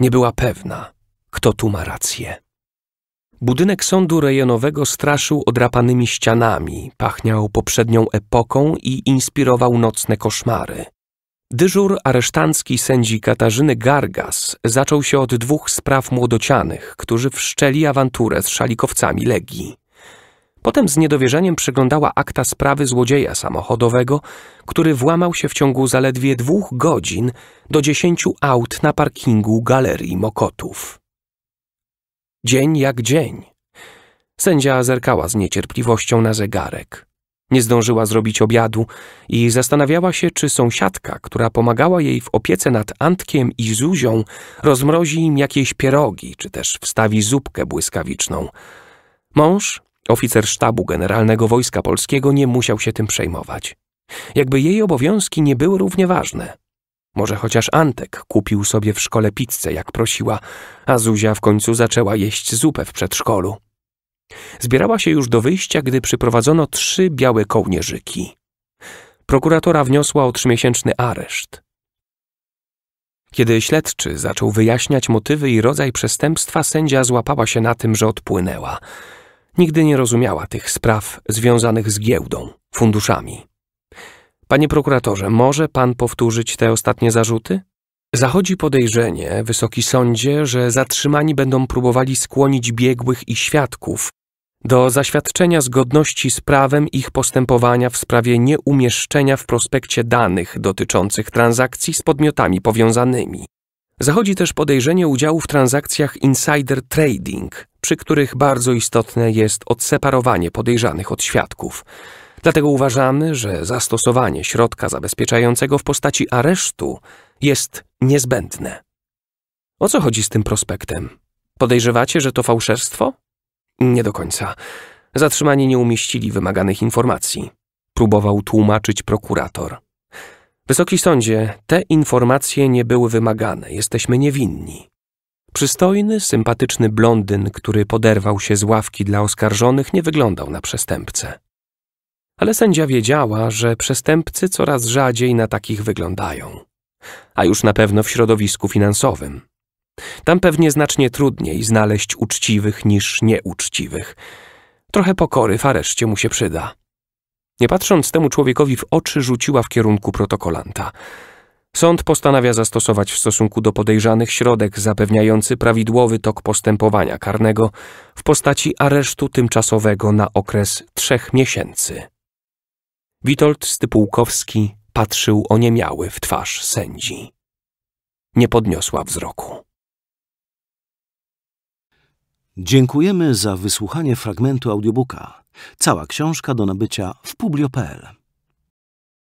Nie była pewna, kto tu ma rację. Budynek sądu rejonowego straszył odrapanymi ścianami, pachniał poprzednią epoką i inspirował nocne koszmary. Dyżur aresztancki sędzi Katarzyny Gargas zaczął się od dwóch spraw młodocianych, którzy wszczeli awanturę z szalikowcami Legii. Potem z niedowierzaniem przyglądała akta sprawy złodzieja samochodowego, który włamał się w ciągu zaledwie dwóch godzin do dziesięciu aut na parkingu Galerii Mokotów. Dzień jak dzień. Sędzia zerkała z niecierpliwością na zegarek. Nie zdążyła zrobić obiadu i zastanawiała się, czy sąsiadka, która pomagała jej w opiece nad Antkiem i Zuzią, rozmrozi im jakieś pierogi, czy też wstawi zupkę błyskawiczną. Mąż Oficer sztabu generalnego Wojska Polskiego nie musiał się tym przejmować. Jakby jej obowiązki nie były równie ważne. Może chociaż Antek kupił sobie w szkole pizzę, jak prosiła, a Zuzia w końcu zaczęła jeść zupę w przedszkolu. Zbierała się już do wyjścia, gdy przyprowadzono trzy białe kołnierzyki. Prokuratora wniosła o trzymiesięczny areszt. Kiedy śledczy zaczął wyjaśniać motywy i rodzaj przestępstwa, sędzia złapała się na tym, że odpłynęła – Nigdy nie rozumiała tych spraw związanych z giełdą, funduszami. Panie prokuratorze, może pan powtórzyć te ostatnie zarzuty? Zachodzi podejrzenie, wysoki sądzie, że zatrzymani będą próbowali skłonić biegłych i świadków do zaświadczenia zgodności z prawem ich postępowania w sprawie nieumieszczenia w prospekcie danych dotyczących transakcji z podmiotami powiązanymi, Zachodzi też podejrzenie udziału w transakcjach insider trading, przy których bardzo istotne jest odseparowanie podejrzanych od świadków. Dlatego uważamy, że zastosowanie środka zabezpieczającego w postaci aresztu jest niezbędne. O co chodzi z tym prospektem? Podejrzewacie, że to fałszerstwo? Nie do końca. Zatrzymani nie umieścili wymaganych informacji. Próbował tłumaczyć prokurator. Wysoki sądzie, te informacje nie były wymagane, jesteśmy niewinni. Przystojny, sympatyczny blondyn, który poderwał się z ławki dla oskarżonych, nie wyglądał na przestępcę. Ale sędzia wiedziała, że przestępcy coraz rzadziej na takich wyglądają. A już na pewno w środowisku finansowym. Tam pewnie znacznie trudniej znaleźć uczciwych niż nieuczciwych. Trochę pokory w areszcie mu się przyda. Nie patrząc temu człowiekowi w oczy, rzuciła w kierunku protokolanta. Sąd postanawia zastosować w stosunku do podejrzanych środek zapewniający prawidłowy tok postępowania karnego w postaci aresztu tymczasowego na okres trzech miesięcy. Witold Stypułkowski patrzył oniemiały w twarz sędzi. Nie podniosła wzroku. Dziękujemy za wysłuchanie fragmentu audiobooka. Cała książka do nabycia w publio.pl.